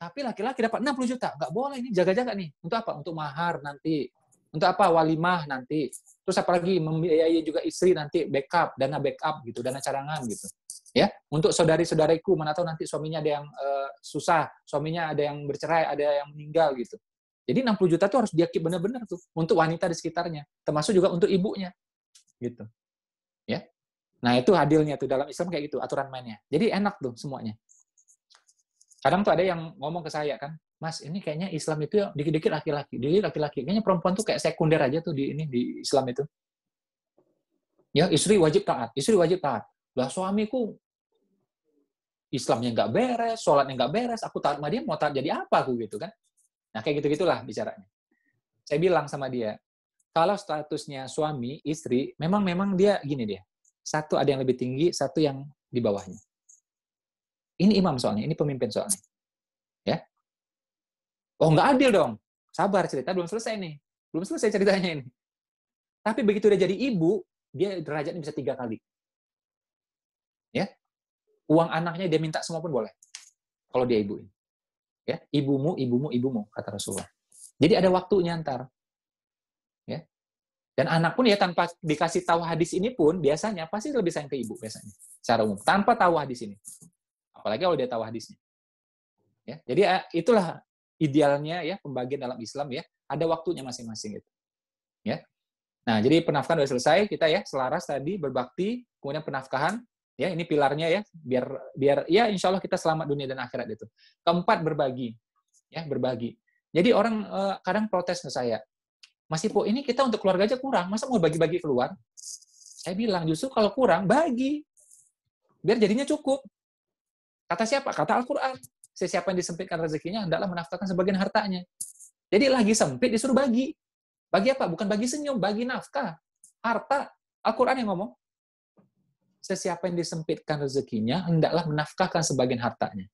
Tapi laki-laki dapat 60 juta, nggak boleh ini jaga-jaga nih. Untuk apa? Untuk mahar nanti. Untuk apa? Walimah nanti. Terus apalagi membiayai juga istri nanti backup, dana backup gitu, dana cadangan gitu. Ya, untuk saudari-saudariku mana tahu nanti suaminya ada yang uh, susah, suaminya ada yang bercerai, ada yang meninggal gitu. Jadi 60 juta itu harus diakib benar-benar tuh untuk wanita di sekitarnya, termasuk juga untuk ibunya. Gitu. Ya. Nah, itu hadilnya tuh dalam Islam kayak gitu aturan mainnya. Jadi enak tuh semuanya kadang tuh ada yang ngomong ke saya kan mas ini kayaknya Islam itu dikit-dikit laki-laki dikit laki-laki kayaknya perempuan tuh kayak sekunder aja tuh di ini di Islam itu ya istri wajib taat istri wajib taat lah suamiku Islamnya nggak beres sholatnya nggak beres aku taat sama dia mau taat jadi apa aku gitu kan nah kayak gitu gitulah bicaranya saya bilang sama dia kalau statusnya suami istri memang memang dia gini dia satu ada yang lebih tinggi satu yang di bawahnya ini imam soalnya, ini pemimpin soalnya. Ya. Oh, nggak adil dong. Sabar cerita belum selesai nih. Belum selesai ceritanya ini. Tapi begitu dia jadi ibu, dia derajatnya bisa tiga kali. Ya. Uang anaknya dia minta semua pun boleh. Kalau dia ibu. Ya, ibumu, ibumu, ibumu kata Rasulullah. Jadi ada waktunya ntar. Ya. Dan anak pun ya tanpa dikasih tahu hadis ini pun biasanya pasti lebih sayang ke ibu biasanya secara umum tanpa tahu hadis ini apalagi kalau dia tahu hadisnya. Ya, jadi eh, itulah idealnya ya pembagian dalam Islam ya, ada waktunya masing-masing itu. Ya. Nah, jadi penafkahan sudah selesai kita ya, selaras tadi berbakti, kemudian penafkahan ya ini pilarnya ya biar biar ya insya Allah kita selamat dunia dan akhirat itu keempat berbagi ya berbagi jadi orang eh, kadang protes ke saya Mas Ipo ini kita untuk keluarga aja kurang masa mau bagi-bagi keluar saya bilang justru kalau kurang bagi biar jadinya cukup Kata siapa? Kata Al-Quran. Sesiapa yang disempitkan rezekinya, hendaklah menafkahkan sebagian hartanya. Jadi lagi sempit, disuruh bagi. Bagi apa? Bukan bagi senyum, bagi nafkah. Harta, Al-Quran yang ngomong. Sesiapa yang disempitkan rezekinya, hendaklah menafkahkan sebagian hartanya.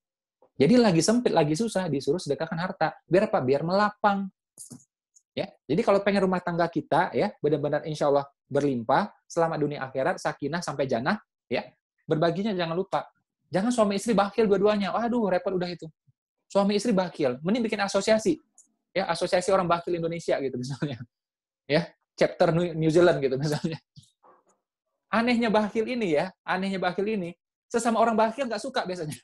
Jadi lagi sempit, lagi susah, disuruh sedekahkan harta. Biar apa? Biar melapang. Ya, jadi kalau pengen rumah tangga kita ya benar-benar insya Allah berlimpah, selamat dunia akhirat, sakinah sampai jannah ya. Berbaginya jangan lupa Jangan suami istri bakil dua-duanya. Waduh, repot udah itu. Suami istri bakil. Mending bikin asosiasi. Ya, asosiasi orang bakil Indonesia gitu misalnya. Ya, chapter New Zealand gitu misalnya. Anehnya bakil ini ya, anehnya bakil ini, sesama orang bakil nggak suka biasanya.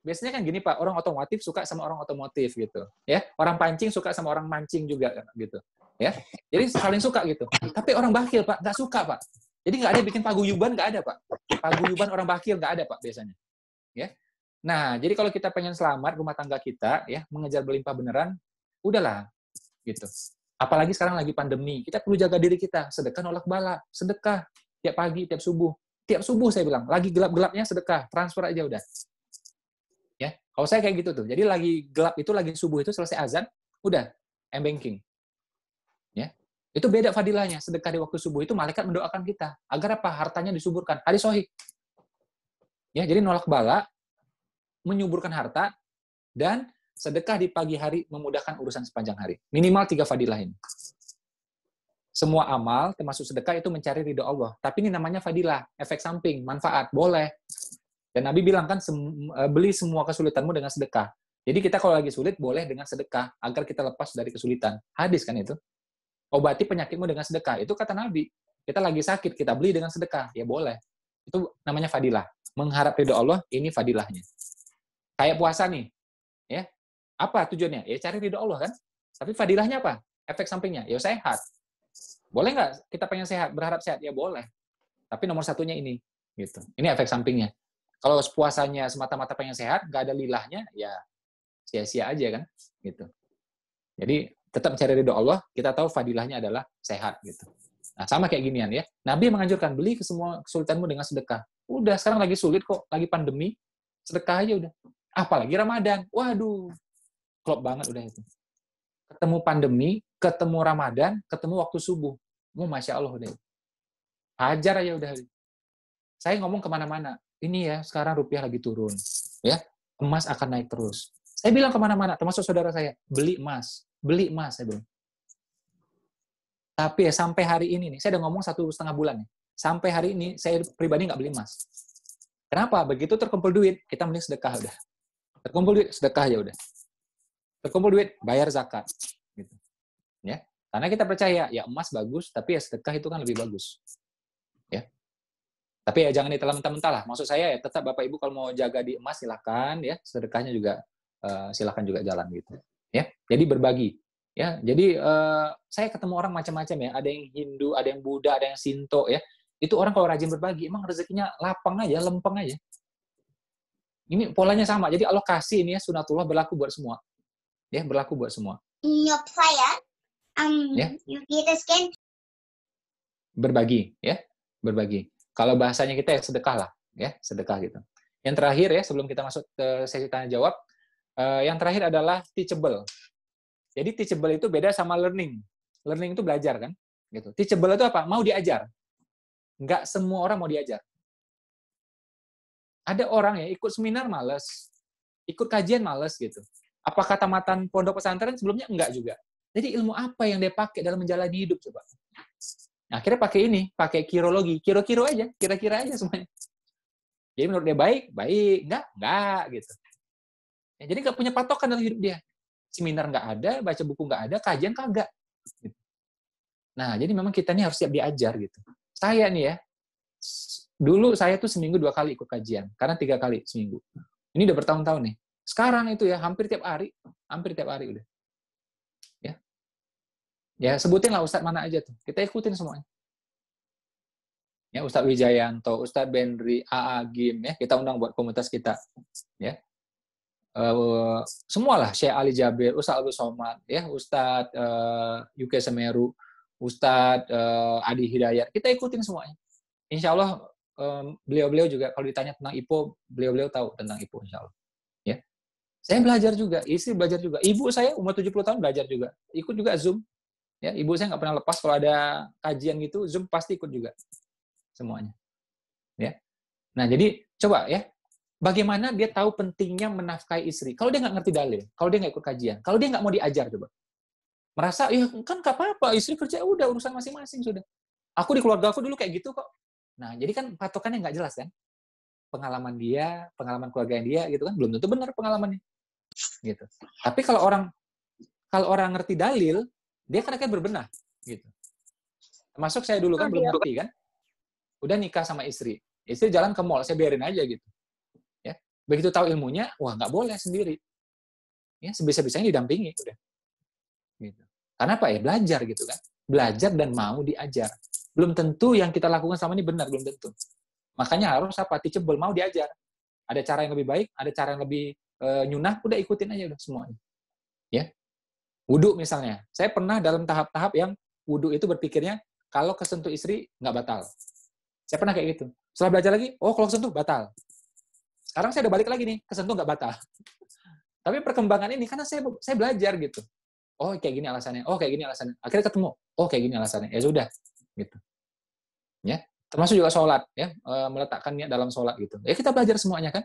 Biasanya kan gini Pak, orang otomotif suka sama orang otomotif gitu, ya. Orang pancing suka sama orang mancing juga gitu, ya. Jadi saling suka gitu. Tapi orang bakil Pak nggak suka Pak. Jadi nggak ada bikin paguyuban, nggak ada pak. Paguyuban orang bakil nggak ada pak biasanya. Ya. Nah, jadi kalau kita pengen selamat rumah tangga kita, ya mengejar berlimpah beneran, udahlah, gitu. Apalagi sekarang lagi pandemi, kita perlu jaga diri kita. Sedekah nolak bala, sedekah tiap pagi, tiap subuh, tiap subuh saya bilang, lagi gelap-gelapnya sedekah, transfer aja udah. Ya, kalau saya kayak gitu tuh. Jadi lagi gelap itu, lagi subuh itu selesai azan, udah m banking itu beda fadilahnya. Sedekah di waktu subuh itu malaikat mendoakan kita. Agar apa? Hartanya disuburkan. Hadis sohi. Ya, jadi nolak bala, menyuburkan harta, dan sedekah di pagi hari memudahkan urusan sepanjang hari. Minimal tiga fadilah ini. Semua amal, termasuk sedekah, itu mencari ridho Allah. Tapi ini namanya fadilah, efek samping, manfaat, boleh. Dan Nabi bilang kan, eh, beli semua kesulitanmu dengan sedekah. Jadi kita kalau lagi sulit, boleh dengan sedekah, agar kita lepas dari kesulitan. Hadis kan itu obati penyakitmu dengan sedekah. Itu kata Nabi. Kita lagi sakit, kita beli dengan sedekah. Ya boleh. Itu namanya fadilah. Mengharap ridho Allah, ini fadilahnya. Kayak puasa nih. ya Apa tujuannya? Ya cari ridho Allah kan? Tapi fadilahnya apa? Efek sampingnya? Ya sehat. Boleh nggak kita pengen sehat, berharap sehat? Ya boleh. Tapi nomor satunya ini. gitu Ini efek sampingnya. Kalau puasanya semata-mata pengen sehat, nggak ada lilahnya, ya sia-sia aja kan. gitu Jadi tetap mencari ridho Allah, kita tahu fadilahnya adalah sehat gitu. Nah, sama kayak ginian ya. Nabi menganjurkan beli ke semua kesulitanmu dengan sedekah. Udah sekarang lagi sulit kok, lagi pandemi, sedekah aja udah. Apalagi Ramadan. Waduh. Klop banget udah itu. Ketemu pandemi, ketemu Ramadan, ketemu waktu subuh. Mau oh, Masya Allah udah. Hajar aja udah. Saya ngomong kemana-mana. Ini ya, sekarang rupiah lagi turun. ya Emas akan naik terus. Saya bilang kemana-mana, termasuk saudara saya, beli emas beli emas saya bilang tapi ya sampai hari ini nih saya udah ngomong satu setengah bulan nih sampai hari ini saya pribadi nggak beli emas kenapa begitu terkumpul duit kita mending sedekah udah terkumpul duit sedekah ya udah terkumpul duit bayar zakat gitu ya karena kita percaya ya emas bagus tapi ya sedekah itu kan lebih bagus ya tapi ya jangan ditelan mentah-mentah lah maksud saya ya tetap bapak ibu kalau mau jaga di emas silakan ya sedekahnya juga uh, eh, silahkan juga jalan gitu ya jadi berbagi ya jadi uh, saya ketemu orang macam-macam ya ada yang Hindu ada yang Buddha ada yang Sinto ya itu orang kalau rajin berbagi emang rezekinya lapang aja lempeng aja ini polanya sama jadi alokasi ini ya sunatullah berlaku buat semua ya berlaku buat semua your saya um ya scan berbagi ya berbagi kalau bahasanya kita ya sedekah lah ya sedekah gitu yang terakhir ya sebelum kita masuk ke sesi tanya jawab Eh, yang terakhir adalah teachable. Jadi teachable itu beda sama learning. Learning itu belajar kan? Gitu. Teachable itu apa? Mau diajar. Nggak semua orang mau diajar. Ada orang ya ikut seminar males, ikut kajian males gitu. Apakah tamatan pondok pesantren sebelumnya enggak juga? Jadi ilmu apa yang dia pakai dalam menjalani hidup coba? Nah, akhirnya pakai ini, pakai kirologi, kiro-kiro aja, kira-kira aja semuanya. Jadi menurut dia baik, baik, enggak, enggak gitu. Ya, jadi nggak punya patokan dalam hidup dia. Seminar nggak ada, baca buku nggak ada, kajian kagak. Gitu. Nah, jadi memang kita nih harus siap diajar gitu. Saya nih ya, dulu saya tuh seminggu dua kali ikut kajian, karena tiga kali seminggu. Ini udah bertahun-tahun nih. Sekarang itu ya hampir tiap hari, hampir tiap hari udah. Ya, ya sebutin lah ustadz mana aja tuh, kita ikutin semuanya. Ya Ustadz Wijayanto, Ustadz Benri, AA Gim, ya kita undang buat komunitas kita. Ya, uh, eh, semualah Syekh Ali Jabir, Ustadz Abdul Somad, ya Ustadz uh, eh, UK Semeru, Ustadz uh, Adi Hidayat, kita ikutin semuanya. Insya Allah beliau beliau-beliau juga kalau ditanya tentang IPO, beliau-beliau tahu tentang IPO insya Allah. Ya. Saya belajar juga, istri belajar juga, ibu saya umur 70 tahun belajar juga, ikut juga Zoom. Ya, ibu saya nggak pernah lepas kalau ada kajian gitu, Zoom pasti ikut juga semuanya. Ya. Nah, jadi coba ya, Bagaimana dia tahu pentingnya menafkahi istri? Kalau dia nggak ngerti dalil, kalau dia nggak ikut kajian, kalau dia nggak mau diajar coba. Merasa, ya kan nggak apa-apa, istri kerja ya udah urusan masing-masing sudah. Aku di keluarga aku dulu kayak gitu kok. Nah, jadi kan patokannya nggak jelas kan? Pengalaman dia, pengalaman keluarga dia gitu kan, belum tentu benar pengalamannya. Gitu. Tapi kalau orang kalau orang ngerti dalil, dia kan akan berbenah gitu. Masuk saya dulu kan oh, belum iya. ngerti kan. Udah nikah sama istri. Istri jalan ke mall, saya biarin aja gitu. Begitu tahu ilmunya, wah nggak boleh sendiri. Ya, sebisa-bisanya didampingi udah. Gitu. Karena apa ya? Belajar gitu kan. Belajar dan mau diajar. Belum tentu yang kita lakukan sama ini benar, belum tentu. Makanya harus apa? Teachable, mau diajar. Ada cara yang lebih baik, ada cara yang lebih e, nyunah, udah ikutin aja udah semuanya. Ya. Wudhu misalnya. Saya pernah dalam tahap-tahap yang wudhu itu berpikirnya, kalau kesentuh istri, nggak batal. Saya pernah kayak gitu. Setelah belajar lagi, oh kalau kesentuh, batal. Sekarang saya udah balik lagi nih, kesentuh nggak batal. Tapi perkembangan ini karena saya saya belajar gitu. Oh kayak gini alasannya, oh kayak gini alasannya. Akhirnya ketemu, oh kayak gini alasannya. Ya sudah, gitu. Ya, termasuk juga sholat ya, eh, meletakkan niat dalam sholat gitu. Ya kita belajar semuanya kan.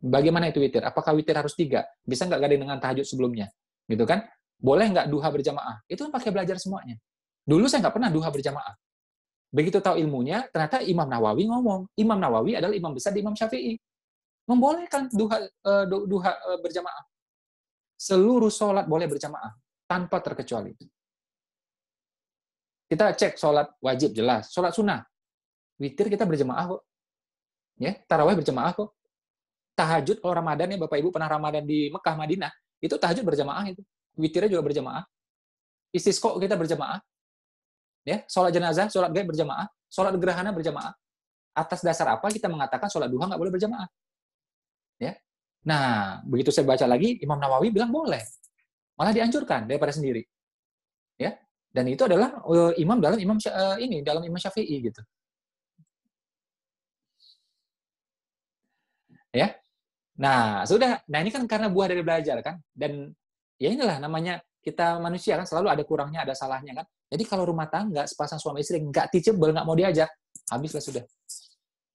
Bagaimana itu witir? Apakah witir harus tiga? Bisa nggak gading dengan tahajud sebelumnya? Gitu kan? Boleh nggak duha berjamaah? Itu kan pakai belajar semuanya. Dulu saya nggak pernah duha berjamaah. Begitu tahu ilmunya, ternyata Imam Nawawi ngomong. Imam Nawawi adalah imam besar di Imam Syafi'i membolehkan duha uh, duha uh, berjamaah. Seluruh sholat boleh berjamaah tanpa terkecuali. Kita cek sholat wajib jelas, sholat sunnah, witir kita berjamaah kok, ya taraweh berjamaah kok, tahajud kalau Ramadan ya Bapak Ibu pernah Ramadan di Mekah Madinah itu tahajud berjamaah itu, witirnya juga berjamaah, istisqo kita berjamaah, ya sholat jenazah, sholat gaib berjamaah, sholat gerhana berjamaah. Atas dasar apa kita mengatakan sholat duha nggak boleh berjamaah? ya. Nah, begitu saya baca lagi Imam Nawawi bilang boleh. Malah dianjurkan daripada sendiri. Ya. Dan itu adalah uh, imam dalam imam uh, ini dalam Imam Syafi'i gitu. Ya. Nah, sudah. Nah, ini kan karena buah dari belajar kan. Dan ya inilah namanya kita manusia kan selalu ada kurangnya, ada salahnya kan. Jadi kalau rumah tangga sepasang suami istri nggak teachable, nggak mau diajak, habislah sudah.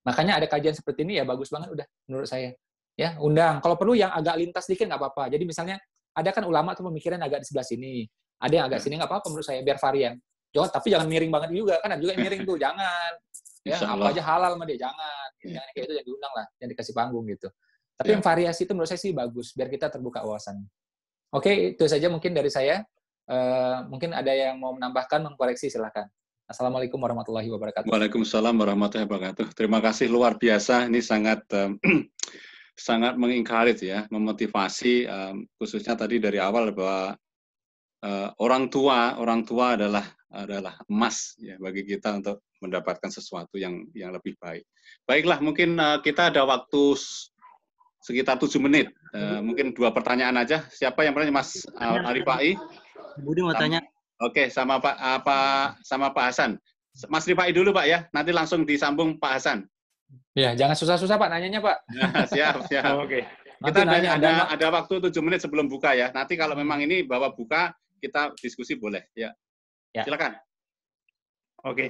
Makanya ada kajian seperti ini ya bagus banget udah menurut saya ya undang kalau perlu yang agak lintas sedikit nggak apa-apa jadi misalnya ada kan ulama tuh pemikiran agak di sebelah sini ada yang agak hmm. sini nggak apa-apa menurut saya biar varian jangan tapi jangan miring banget juga kan ada juga yang miring tuh jangan ya apa aja halal sama dia jangan jangan gitu iya. kayak itu yang diundang lah yang dikasih panggung gitu tapi iya. yang variasi itu menurut saya sih bagus biar kita terbuka wawasan oke itu saja mungkin dari saya eh, mungkin ada yang mau menambahkan mengkoreksi silahkan Assalamualaikum warahmatullahi wabarakatuh. Waalaikumsalam warahmatullahi wabarakatuh. Terima kasih luar biasa. Ini sangat um, sangat mengencourage ya, memotivasi um, khususnya tadi dari awal bahwa uh, orang tua orang tua adalah adalah emas ya bagi kita untuk mendapatkan sesuatu yang yang lebih baik. Baiklah, mungkin uh, kita ada waktu sekitar tujuh menit. Uh, mungkin dua pertanyaan aja. Siapa yang bertanya Mas uh, Budi mau tanya. Oke, okay, sama Pak apa eh, sama Pak Hasan. Mas Rifai dulu Pak ya, nanti langsung disambung Pak Hasan. Ya, jangan susah-susah Pak nanyanya Pak. Nah, siap, siap. Oke. Okay. Kita ada, nanya, ada, ada, ada waktu tujuh menit sebelum buka ya. Nanti kalau hmm. memang ini bawa buka, kita diskusi boleh. Ya. ya. Silakan. Oke. Okay.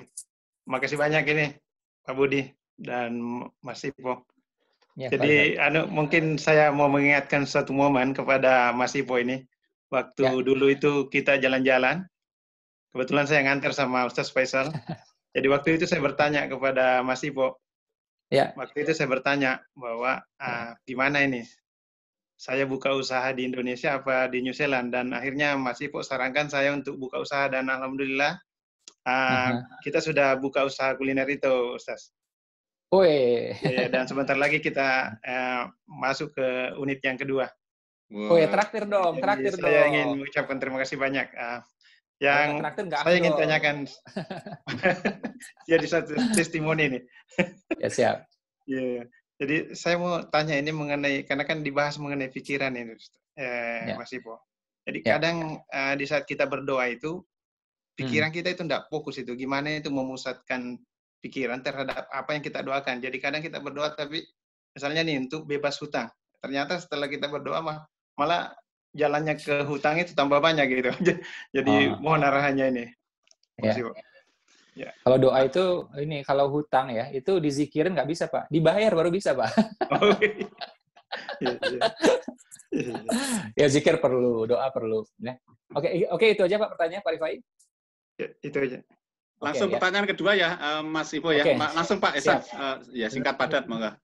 Makasih banyak ini Pak Budi dan Mas Ipo. Ya, Jadi anu mungkin saya mau mengingatkan satu momen kepada Mas Ipo ini. Waktu ya. dulu itu kita jalan-jalan. Kebetulan saya nganter sama Ustaz Faisal. Jadi waktu itu saya bertanya kepada Mas Ipo, Ya. Waktu itu saya bertanya bahwa uh, ya. ah, mana ini? Saya buka usaha di Indonesia apa di New Zealand dan akhirnya Mas Ipo sarankan saya untuk buka usaha dan alhamdulillah uh, kita sudah buka usaha kuliner itu, Ustaz. Oke. Ya, ya, dan sebentar lagi kita uh, masuk ke unit yang kedua. Wow. Oh ya, traktir dong, traktir Jadi, dong. Saya ingin mengucapkan terima kasih banyak. Uh, yang saya ingin tanyakan Ya di satu testimoni nih. ya siap. Iya, iya. Jadi saya mau tanya ini mengenai karena kan dibahas mengenai pikiran ini, eh, ya. Mas Ipo. Jadi ya. kadang uh, di saat kita berdoa itu pikiran hmm. kita itu tidak fokus itu. Gimana itu memusatkan pikiran terhadap apa yang kita doakan. Jadi kadang kita berdoa tapi misalnya nih untuk bebas hutang. Ternyata setelah kita berdoa mah malah jalannya ke hutang itu tambah banyak gitu. Jadi oh. mohon arahannya ini. Mas ya. Ya. Kalau doa itu ini kalau hutang ya itu dizikirin nggak bisa pak, dibayar baru bisa pak. Okay. Oh, iya. iya, iya. ya zikir perlu, doa perlu. Ya. Oke okay, oke okay, itu aja pak pertanyaan Pak Rifai. Yeah, itu aja. Langsung okay, ya. pertanyaan ya. kedua ya eh, Mas Ibu ya. okay. ya, langsung Pak Esa. Ya, uh, eh, ya singkat padat moga.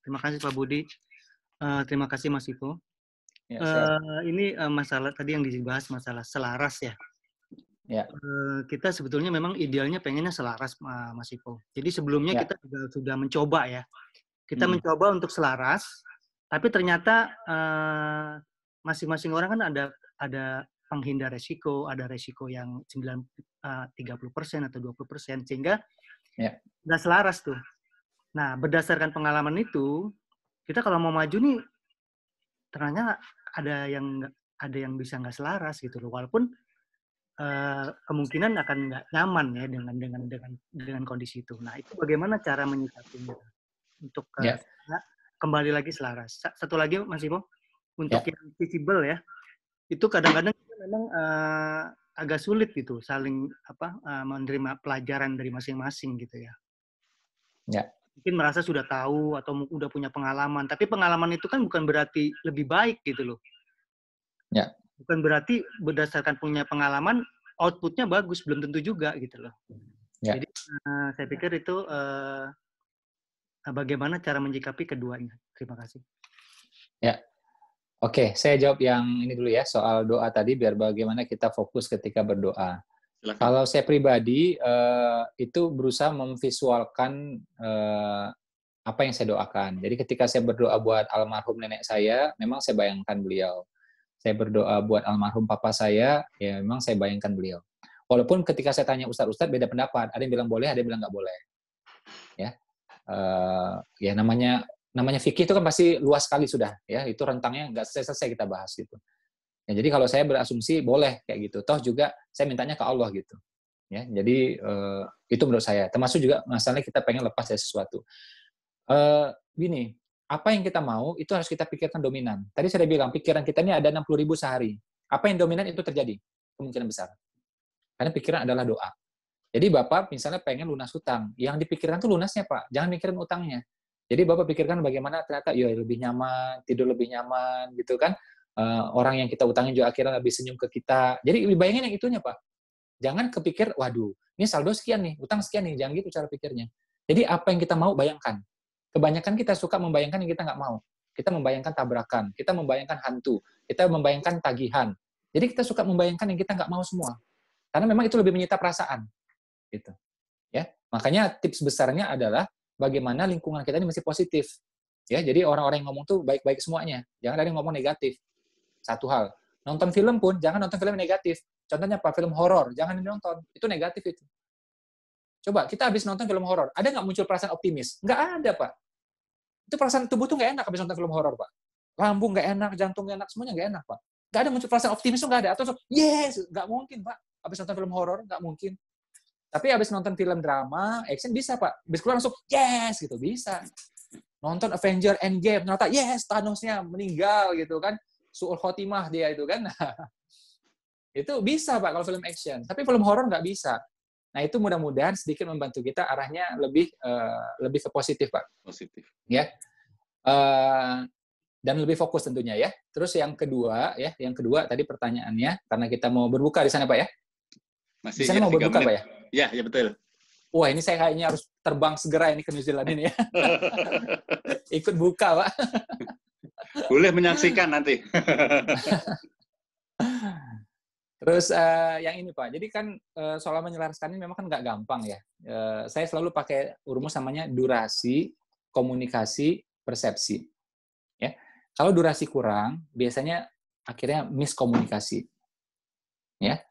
Terima kasih Pak Budi. Uh, terima kasih Mas Ivo. Ya, uh, ini uh, masalah tadi yang dibahas masalah selaras ya Ya. Eh, kita sebetulnya memang idealnya pengennya selaras Mas Ipo. Jadi sebelumnya ya. kita juga sudah mencoba ya. Kita hmm. mencoba untuk selaras, tapi ternyata eh, masing-masing uh, orang kan ada ada penghindar resiko, ada resiko yang 9, uh, 30% atau 20%, persen, sehingga tidak ya. nggak selaras tuh. Nah, berdasarkan pengalaman itu, kita kalau mau maju nih, ternyata ada yang ada yang bisa nggak selaras gitu loh. Walaupun uh, kemungkinan akan nggak nyaman ya dengan dengan dengan dengan kondisi itu. Nah itu bagaimana cara menyikapinya untuk uh, eh, yeah. Ya. kembali lagi selaras. Satu lagi Mas Ibu, untuk yeah. yang visible ya itu kadang-kadang memang uh, agak sulit gitu saling apa uh, menerima pelajaran dari masing-masing gitu ya. Ya. Yeah. Mungkin merasa sudah tahu atau udah punya pengalaman, tapi pengalaman itu kan bukan berarti lebih baik gitu loh. Ya bukan berarti berdasarkan punya pengalaman outputnya bagus belum tentu juga gitu loh yeah. jadi uh, saya pikir itu uh, bagaimana cara menyikapi keduanya terima kasih ya oke okay, saya jawab yang ini dulu ya soal doa tadi biar bagaimana kita fokus ketika berdoa Silahkan. kalau saya pribadi eh, itu berusaha memvisualkan apa yang saya doakan. Jadi ketika saya berdoa buat almarhum nenek saya, memang saya bayangkan beliau saya berdoa buat almarhum papa saya, ya memang saya bayangkan beliau. Walaupun ketika saya tanya ustadz-ustadz beda pendapat, ada yang bilang boleh, ada yang bilang nggak boleh. Ya, uh, ya namanya namanya fikih itu kan pasti luas sekali sudah, ya itu rentangnya nggak selesai-selesai kita bahas gitu. Ya, jadi kalau saya berasumsi boleh kayak gitu, toh juga saya mintanya ke Allah gitu. Ya, jadi uh, itu menurut saya. Termasuk juga masalahnya kita pengen lepas dari sesuatu. Uh, gini, apa yang kita mau itu harus kita pikirkan dominan. Tadi saya bilang pikiran kita ini ada 60 ribu sehari. Apa yang dominan itu terjadi kemungkinan besar. Karena pikiran adalah doa. Jadi bapak misalnya pengen lunas hutang, yang dipikirkan tuh lunasnya pak, jangan mikirin utangnya. Jadi bapak pikirkan bagaimana ternyata ya lebih nyaman, tidur lebih nyaman gitu kan. Eh, orang yang kita utangin juga akhirnya lebih senyum ke kita. Jadi bayangin yang itunya pak. Jangan kepikir, waduh, ini saldo sekian nih, utang sekian nih, jangan gitu cara pikirnya. Jadi apa yang kita mau bayangkan, Kebanyakan kita suka membayangkan yang kita nggak mau. Kita membayangkan tabrakan, kita membayangkan hantu, kita membayangkan tagihan. Jadi kita suka membayangkan yang kita nggak mau semua. Karena memang itu lebih menyita perasaan. Gitu. Ya, makanya tips besarnya adalah bagaimana lingkungan kita ini masih positif. Ya, jadi orang-orang yang ngomong tuh baik-baik semuanya. Jangan ada yang ngomong negatif. Satu hal. Nonton film pun jangan nonton film negatif. Contohnya apa? Film horor, jangan nonton. Itu negatif itu. Coba kita habis nonton film horor, ada nggak muncul perasaan optimis? Nggak ada, Pak. Itu perasaan tubuh tuh nggak enak habis nonton film horor, Pak. Lambung nggak enak, jantung nggak enak, semuanya nggak enak, Pak. Nggak ada muncul perasaan optimis tuh nggak ada. Atau so, yes, nggak mungkin, Pak. Habis nonton film horor nggak mungkin. Tapi habis nonton film drama, action bisa, Pak. Habis keluar langsung, yes, gitu, bisa. Nonton Avenger Endgame, ternyata, yes, thanos meninggal, gitu kan. Su'ul khotimah dia itu kan. itu bisa, Pak, kalau film action. Tapi film horor nggak bisa. Nah itu mudah-mudahan sedikit membantu kita arahnya lebih uh, lebih ke positif pak. Positif. Ya. Uh, dan lebih fokus tentunya ya. Terus yang kedua ya, yang kedua tadi pertanyaannya karena kita mau berbuka di sana pak ya. Masih. Di sana ya, mau berbuka menit. pak ya? Ya, ya betul. Wah ini saya kayaknya harus terbang segera ini ke New Zealand ini ya. Ikut buka pak. Boleh menyaksikan nanti. Terus uh, yang ini Pak, jadi kan uh, soal menyelaraskan ini memang kan nggak gampang ya. Uh, saya selalu pakai rumus namanya durasi, komunikasi, persepsi. Ya, kalau durasi kurang, biasanya akhirnya miskomunikasi. Ya,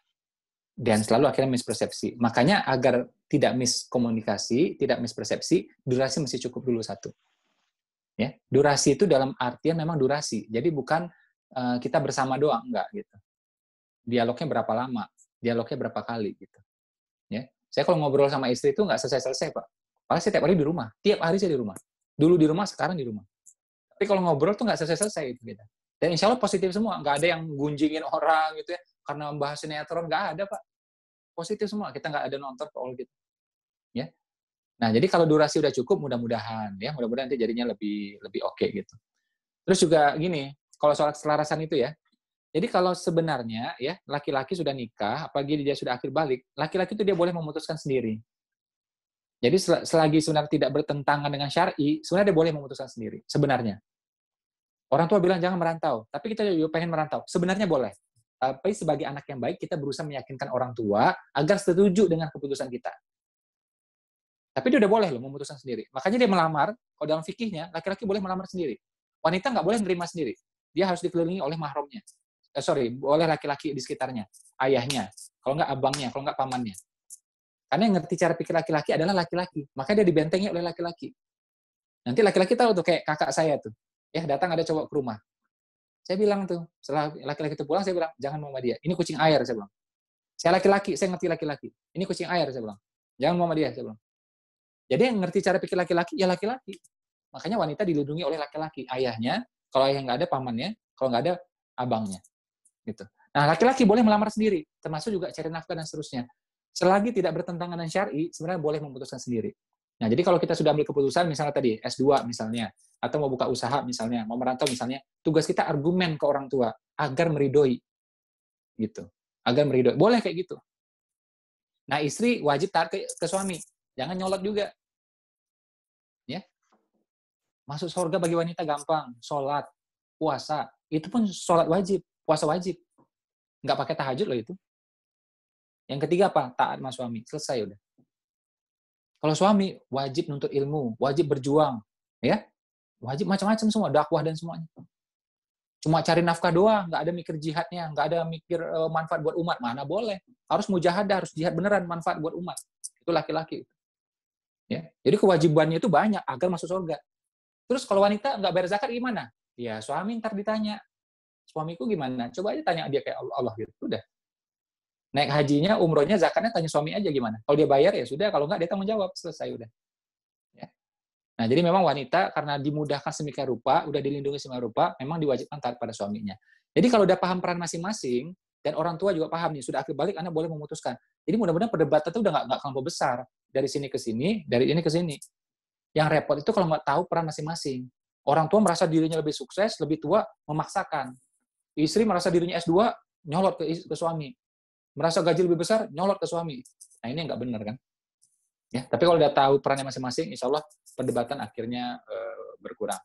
dan selalu akhirnya mispersepsi. Makanya agar tidak miskomunikasi, tidak mispersepsi, durasi mesti cukup dulu satu. Ya, durasi itu dalam artian memang durasi. Jadi bukan uh, kita bersama doang, enggak gitu dialognya berapa lama, dialognya berapa kali gitu. Ya, saya kalau ngobrol sama istri itu nggak selesai-selesai pak. Padahal saya tiap hari di rumah, tiap hari saya di rumah. Dulu di rumah, sekarang di rumah. Tapi kalau ngobrol tuh nggak selesai-selesai gitu, beda. Gitu. Dan insya Allah positif semua, nggak ada yang gunjingin orang gitu ya, karena membahas sinetron nggak ada pak. Positif semua, kita nggak ada nonton all gitu. Ya, Nah, jadi kalau durasi udah cukup, mudah-mudahan ya, mudah-mudahan nanti jadinya lebih lebih oke okay, gitu. Terus juga gini, kalau soal keselarasan itu ya, jadi kalau sebenarnya ya laki-laki sudah nikah, apalagi dia sudah akhir balik, laki-laki itu dia boleh memutuskan sendiri. Jadi selagi sebenarnya tidak bertentangan dengan syari, sebenarnya dia boleh memutuskan sendiri. Sebenarnya. Orang tua bilang jangan merantau, tapi kita juga pengen merantau. Sebenarnya boleh. Tapi sebagai anak yang baik, kita berusaha meyakinkan orang tua agar setuju dengan keputusan kita. Tapi dia udah boleh loh memutuskan sendiri. Makanya dia melamar, kalau dalam fikihnya, laki-laki boleh melamar sendiri. Wanita nggak boleh menerima sendiri. Dia harus dikelilingi oleh mahramnya eh, sorry, boleh laki-laki di sekitarnya, ayahnya, kalau nggak abangnya, kalau nggak pamannya. Karena yang ngerti cara pikir laki-laki adalah laki-laki. maka dia dibentengi oleh laki-laki. Nanti laki-laki tahu tuh, kayak kakak saya tuh. Ya, datang ada cowok ke rumah. Saya bilang tuh, setelah laki-laki itu pulang, saya bilang, jangan mau sama dia. Ini kucing air, saya bilang. Saya laki-laki, saya ngerti laki-laki. Ini kucing air, saya bilang. Jangan mau sama dia, saya bilang. Jadi yang ngerti cara pikir laki-laki, ya laki-laki. Makanya wanita dilindungi oleh laki-laki. Ayahnya, kalau ayah nggak ada, pamannya. Kalau nggak ada, abangnya gitu. Nah, laki-laki boleh melamar sendiri, termasuk juga cari nafkah dan seterusnya. Selagi tidak bertentangan dengan syari, sebenarnya boleh memutuskan sendiri. Nah, jadi kalau kita sudah ambil keputusan, misalnya tadi S2 misalnya, atau mau buka usaha misalnya, mau merantau misalnya, tugas kita argumen ke orang tua agar meridoi, gitu, agar meridoi. Boleh kayak gitu. Nah, istri wajib taat ke, ke suami, jangan nyolot juga, ya. Masuk surga bagi wanita gampang, sholat, puasa, itu pun sholat wajib, puasa wajib. Nggak pakai tahajud loh itu. Yang ketiga apa? Taat sama suami. Selesai udah. Kalau suami wajib nuntut ilmu, wajib berjuang, ya. Wajib macam-macam semua, dakwah dan semuanya. Cuma cari nafkah doang, nggak ada mikir jihadnya, nggak ada mikir e, manfaat buat umat. Mana boleh. Harus mujahadah, harus jihad beneran manfaat buat umat. Itu laki-laki. Ya. Jadi kewajibannya itu banyak agar masuk surga. Terus kalau wanita nggak bayar zakat gimana? Ya suami ntar ditanya, suamiku gimana? Coba aja tanya dia kayak Allah gitu. Udah. Naik hajinya, umrohnya, zakatnya tanya suami aja gimana. Kalau dia bayar ya sudah, kalau enggak dia tanggung jawab, selesai udah. Ya. Nah, jadi memang wanita karena dimudahkan semikian rupa, udah dilindungi semikian rupa, memang diwajibkan taat pada suaminya. Jadi kalau udah paham peran masing-masing, dan orang tua juga paham nih, sudah akhir balik, Anda boleh memutuskan. Jadi mudah-mudahan perdebatan itu udah nggak nggak kelompok besar dari sini ke sini, dari ini ke sini. Yang repot itu kalau nggak tahu peran masing-masing. Orang tua merasa dirinya lebih sukses, lebih tua, memaksakan. Istri merasa dirinya S2, nyolot ke, ke suami. Merasa gaji lebih besar, nyolot ke suami. Nah, ini nggak benar kan? Ya, tapi kalau udah tahu perannya masing-masing, insya Allah perdebatan akhirnya uh, berkurang.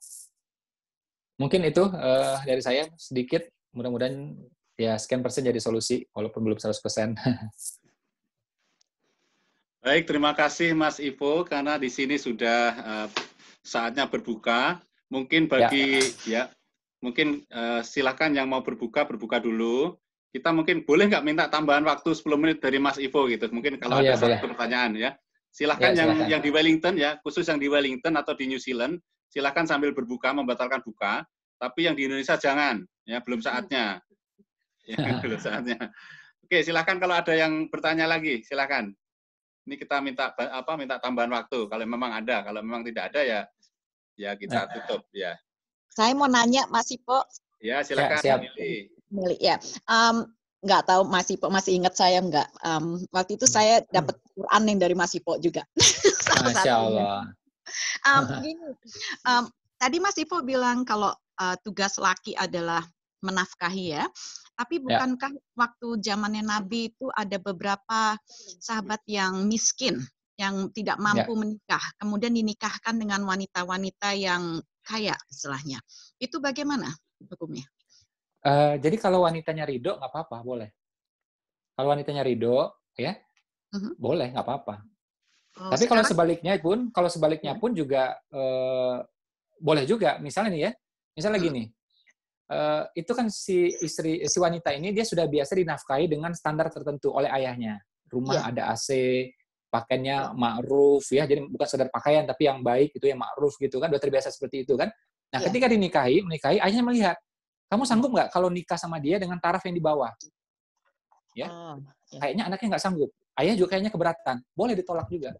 Mungkin itu uh, dari saya sedikit. Mudah-mudahan ya scan persen jadi solusi, walaupun belum 100 persen. Baik, terima kasih Mas Ivo karena di sini sudah uh, saatnya berbuka. Mungkin ya. bagi ya, ya Mungkin uh, silakan yang mau berbuka berbuka dulu. Kita mungkin boleh nggak minta tambahan waktu 10 menit dari Mas Ivo gitu. Mungkin kalau oh, ada ya, satu boleh. pertanyaan ya. Silakan ya, yang silahkan. yang di Wellington ya, khusus yang di Wellington atau di New Zealand, silakan sambil berbuka membatalkan buka. Tapi yang di Indonesia jangan, ya belum saatnya. Ya, belum saatnya. Oke, silakan kalau ada yang bertanya lagi, silakan. Ini kita minta apa? Minta tambahan waktu. Kalau memang ada, kalau memang tidak ada ya, ya kita nah. tutup ya. Saya mau nanya Mas Ipo. Ya, ya silakan. Ya, siap. Mili, ya. Um, nggak tahu Mas Ipo masih ingat saya nggak? Um, waktu itu saya hmm. dapat Quran yang dari Mas Ipo juga. Masya Allah. um, gini, um, tadi Mas Ipo bilang kalau uh, tugas laki adalah menafkahi ya. Tapi ya. bukankah ya. waktu zamannya Nabi itu ada beberapa sahabat yang miskin, yang tidak ya. mampu ya. menikah, kemudian dinikahkan dengan wanita-wanita yang kaya istilahnya. Itu bagaimana hukumnya? Uh, jadi kalau wanitanya ridho nggak apa-apa, boleh. Kalau wanitanya ridho, ya uh-huh. boleh nggak apa-apa. Oh, Tapi kalau sebaliknya pun, kalau sebaliknya iya. pun juga uh, boleh juga. Misalnya nih ya, misalnya uh-huh. gini, uh, itu kan si istri si wanita ini dia sudah biasa dinafkahi dengan standar tertentu oleh ayahnya. Rumah yeah. ada AC, pakainya ma'ruf ya jadi bukan sekedar pakaian tapi yang baik itu yang ma'ruf gitu kan udah terbiasa seperti itu kan nah ya. ketika dinikahi menikahi ayahnya melihat kamu sanggup nggak kalau nikah sama dia dengan taraf yang di bawah ya ah, iya. kayaknya anaknya nggak sanggup ayah juga kayaknya keberatan boleh ditolak juga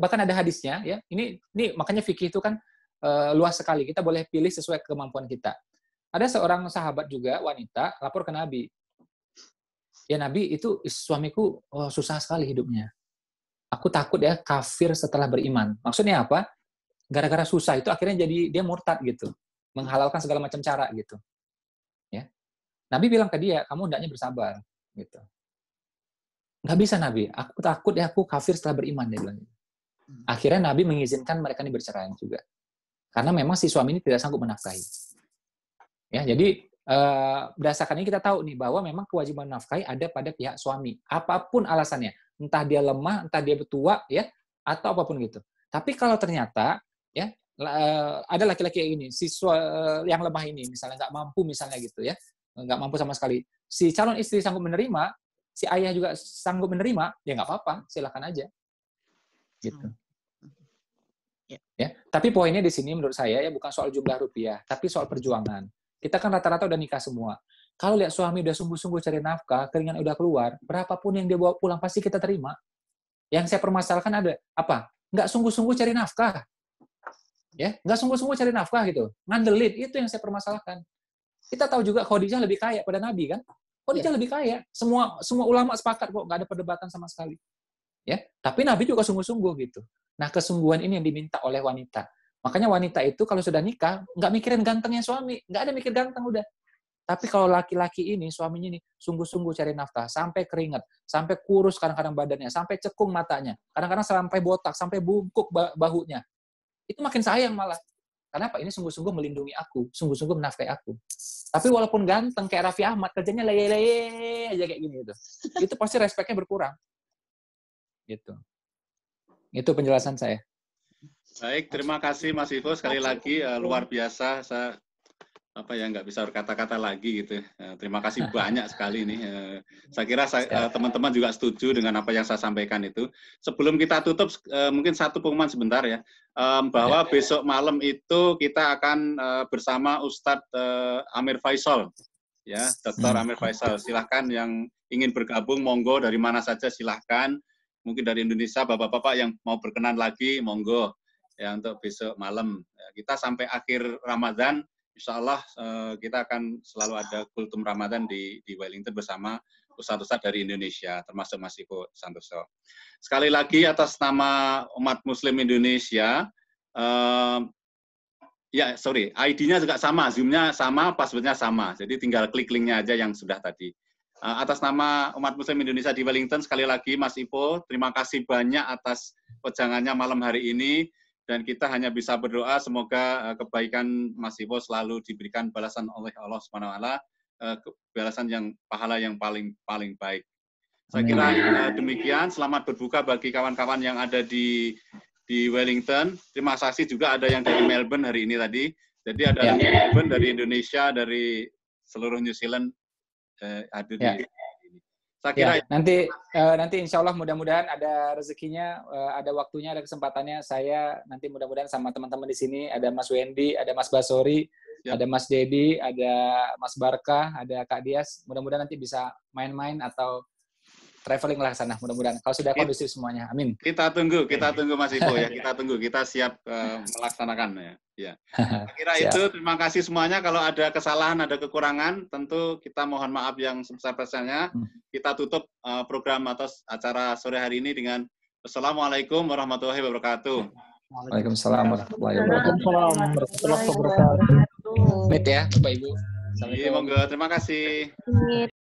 bahkan ada hadisnya ya ini ini makanya fikih itu kan e, luas sekali kita boleh pilih sesuai kemampuan kita ada seorang sahabat juga wanita lapor ke nabi ya nabi itu suamiku oh, susah sekali hidupnya aku takut ya kafir setelah beriman. Maksudnya apa? Gara-gara susah itu akhirnya jadi dia murtad gitu, menghalalkan segala macam cara gitu. Ya. Nabi bilang ke dia, kamu hendaknya bersabar gitu. Nggak bisa Nabi, aku takut ya aku kafir setelah beriman dia bilang. Hmm. Akhirnya Nabi mengizinkan mereka ini bercerai juga. Karena memang si suami ini tidak sanggup menafkahi. Ya, jadi eh, berdasarkan ini kita tahu nih bahwa memang kewajiban nafkahi ada pada pihak suami, apapun alasannya entah dia lemah, entah dia tua, ya, atau apapun gitu. Tapi kalau ternyata, ya, eh, ada laki-laki ini, siswa eh, yang lemah ini, misalnya nggak mampu, misalnya gitu ya, nggak mampu sama sekali. Si calon istri sanggup menerima, si ayah juga sanggup menerima, ya nggak apa-apa, silakan aja. Gitu. Ya. ya. Tapi poinnya di sini menurut saya ya bukan soal jumlah rupiah, tapi soal perjuangan. Kita kan rata-rata udah nikah semua. Kalau lihat suami udah sungguh-sungguh cari nafkah, keringan udah keluar, berapapun yang dia bawa pulang pasti kita terima. Yang saya permasalahkan ada apa? Enggak sungguh-sungguh cari nafkah. Ya, Enggak sungguh-sungguh cari nafkah gitu. Ngandelin, itu yang saya permasalahkan. Kita tahu juga Khadijah lebih kaya pada Nabi kan? Khadijah ya. lebih kaya. Semua semua ulama sepakat kok, nggak ada perdebatan sama sekali. Ya, tapi Nabi juga sungguh-sungguh gitu. Nah, kesungguhan ini yang diminta oleh wanita. Makanya wanita itu kalau sudah nikah, nggak mikirin gantengnya suami. Nggak ada mikir ganteng, udah. Tapi kalau laki-laki ini, suaminya ini sungguh-sungguh cari nafkah, sampai keringat, sampai kurus kadang-kadang badannya, sampai cekung matanya, kadang-kadang sampai botak, sampai bungkuk bahunya. Itu makin sayang malah. Kenapa? Ini sungguh-sungguh melindungi aku, sungguh-sungguh menafkai aku. Tapi walaupun ganteng kayak Raffi Ahmad, kerjanya leye-leye aja kayak gini gitu. Itu pasti respeknya berkurang. Gitu. Itu penjelasan saya. Baik, terima kasih Mas Ivo sekali lagi uh, luar biasa. Saya apa yang nggak bisa berkata-kata lagi gitu. Eh, terima kasih banyak sekali nih. Eh, saya kira eh, teman-teman juga setuju dengan apa yang saya sampaikan itu. Sebelum kita tutup mungkin satu pengumuman sebentar ya bahwa ya. besok malam itu kita akan bersama Ustadz Amir Faisal ya Dr. Hmm. Amir Faisal. Silahkan yang ingin bergabung monggo dari mana saja silahkan. Mungkin dari Indonesia bapak-bapak yang mau berkenan lagi monggo ya untuk besok malam. Ya, kita sampai akhir Ramadan insya Allah uh, eh, kita akan selalu ada kultum Ramadan di, di Wellington bersama ustadz-ustadz dari Indonesia, termasuk Mas Iko Santoso. Sekali lagi atas nama umat Muslim Indonesia, uh, ya sorry, ID-nya juga sama, Zoom-nya sama, password-nya sama, jadi tinggal klik link-nya aja yang sudah tadi. Uh, atas nama umat Muslim Indonesia di Wellington, sekali lagi Mas Ipo, terima kasih banyak atas pejangannya malam hari ini dan kita hanya bisa berdoa semoga eh, kebaikan Mas Ivo selalu diberikan balasan oleh Allah Subhanahu wa eh, balasan yang pahala yang paling paling baik. Saya kira eh, demikian selamat berbuka bagi kawan-kawan yang ada di di Wellington. Terima kasih juga ada yang dari Melbourne hari ini tadi. Jadi ada ya. dari Melbourne dari Indonesia dari seluruh New Zealand eh, hadir di ya. Saya ya, kira ya, nanti uh, nanti insya Allah mudah-mudahan ada rezekinya, uh, ada waktunya, ada kesempatannya. Saya nanti mudah-mudahan sama teman-teman di sini ada Mas Wendy, ada Mas Basori, ya. ada Mas Dedi, ada Mas Barka, ada Kak Dias. Mudah-mudahan nanti bisa main-main atau traveling lah sana mudah-mudahan. Kalau sudah kondusif semuanya, amin. Kita tunggu, kita tunggu Mas Ibu ya, kita tunggu, kita siap uh, melaksanakan ya. Ya, kira itu. Terima kasih semuanya. Kalau ada kesalahan, ada kekurangan, tentu kita mohon maaf yang sebesar-besarnya. Hmm. Kita tutup uh, program atau acara sore hari ini dengan Assalamualaikum warahmatullahi wabarakatuh. Waalaikumsalam warahmatullahi wabarakatuh. Waalaikumsalam warahmatullahi wabarakatuh. Mit ya, Bapak Ibu. Iya, monggo. Terima kasih.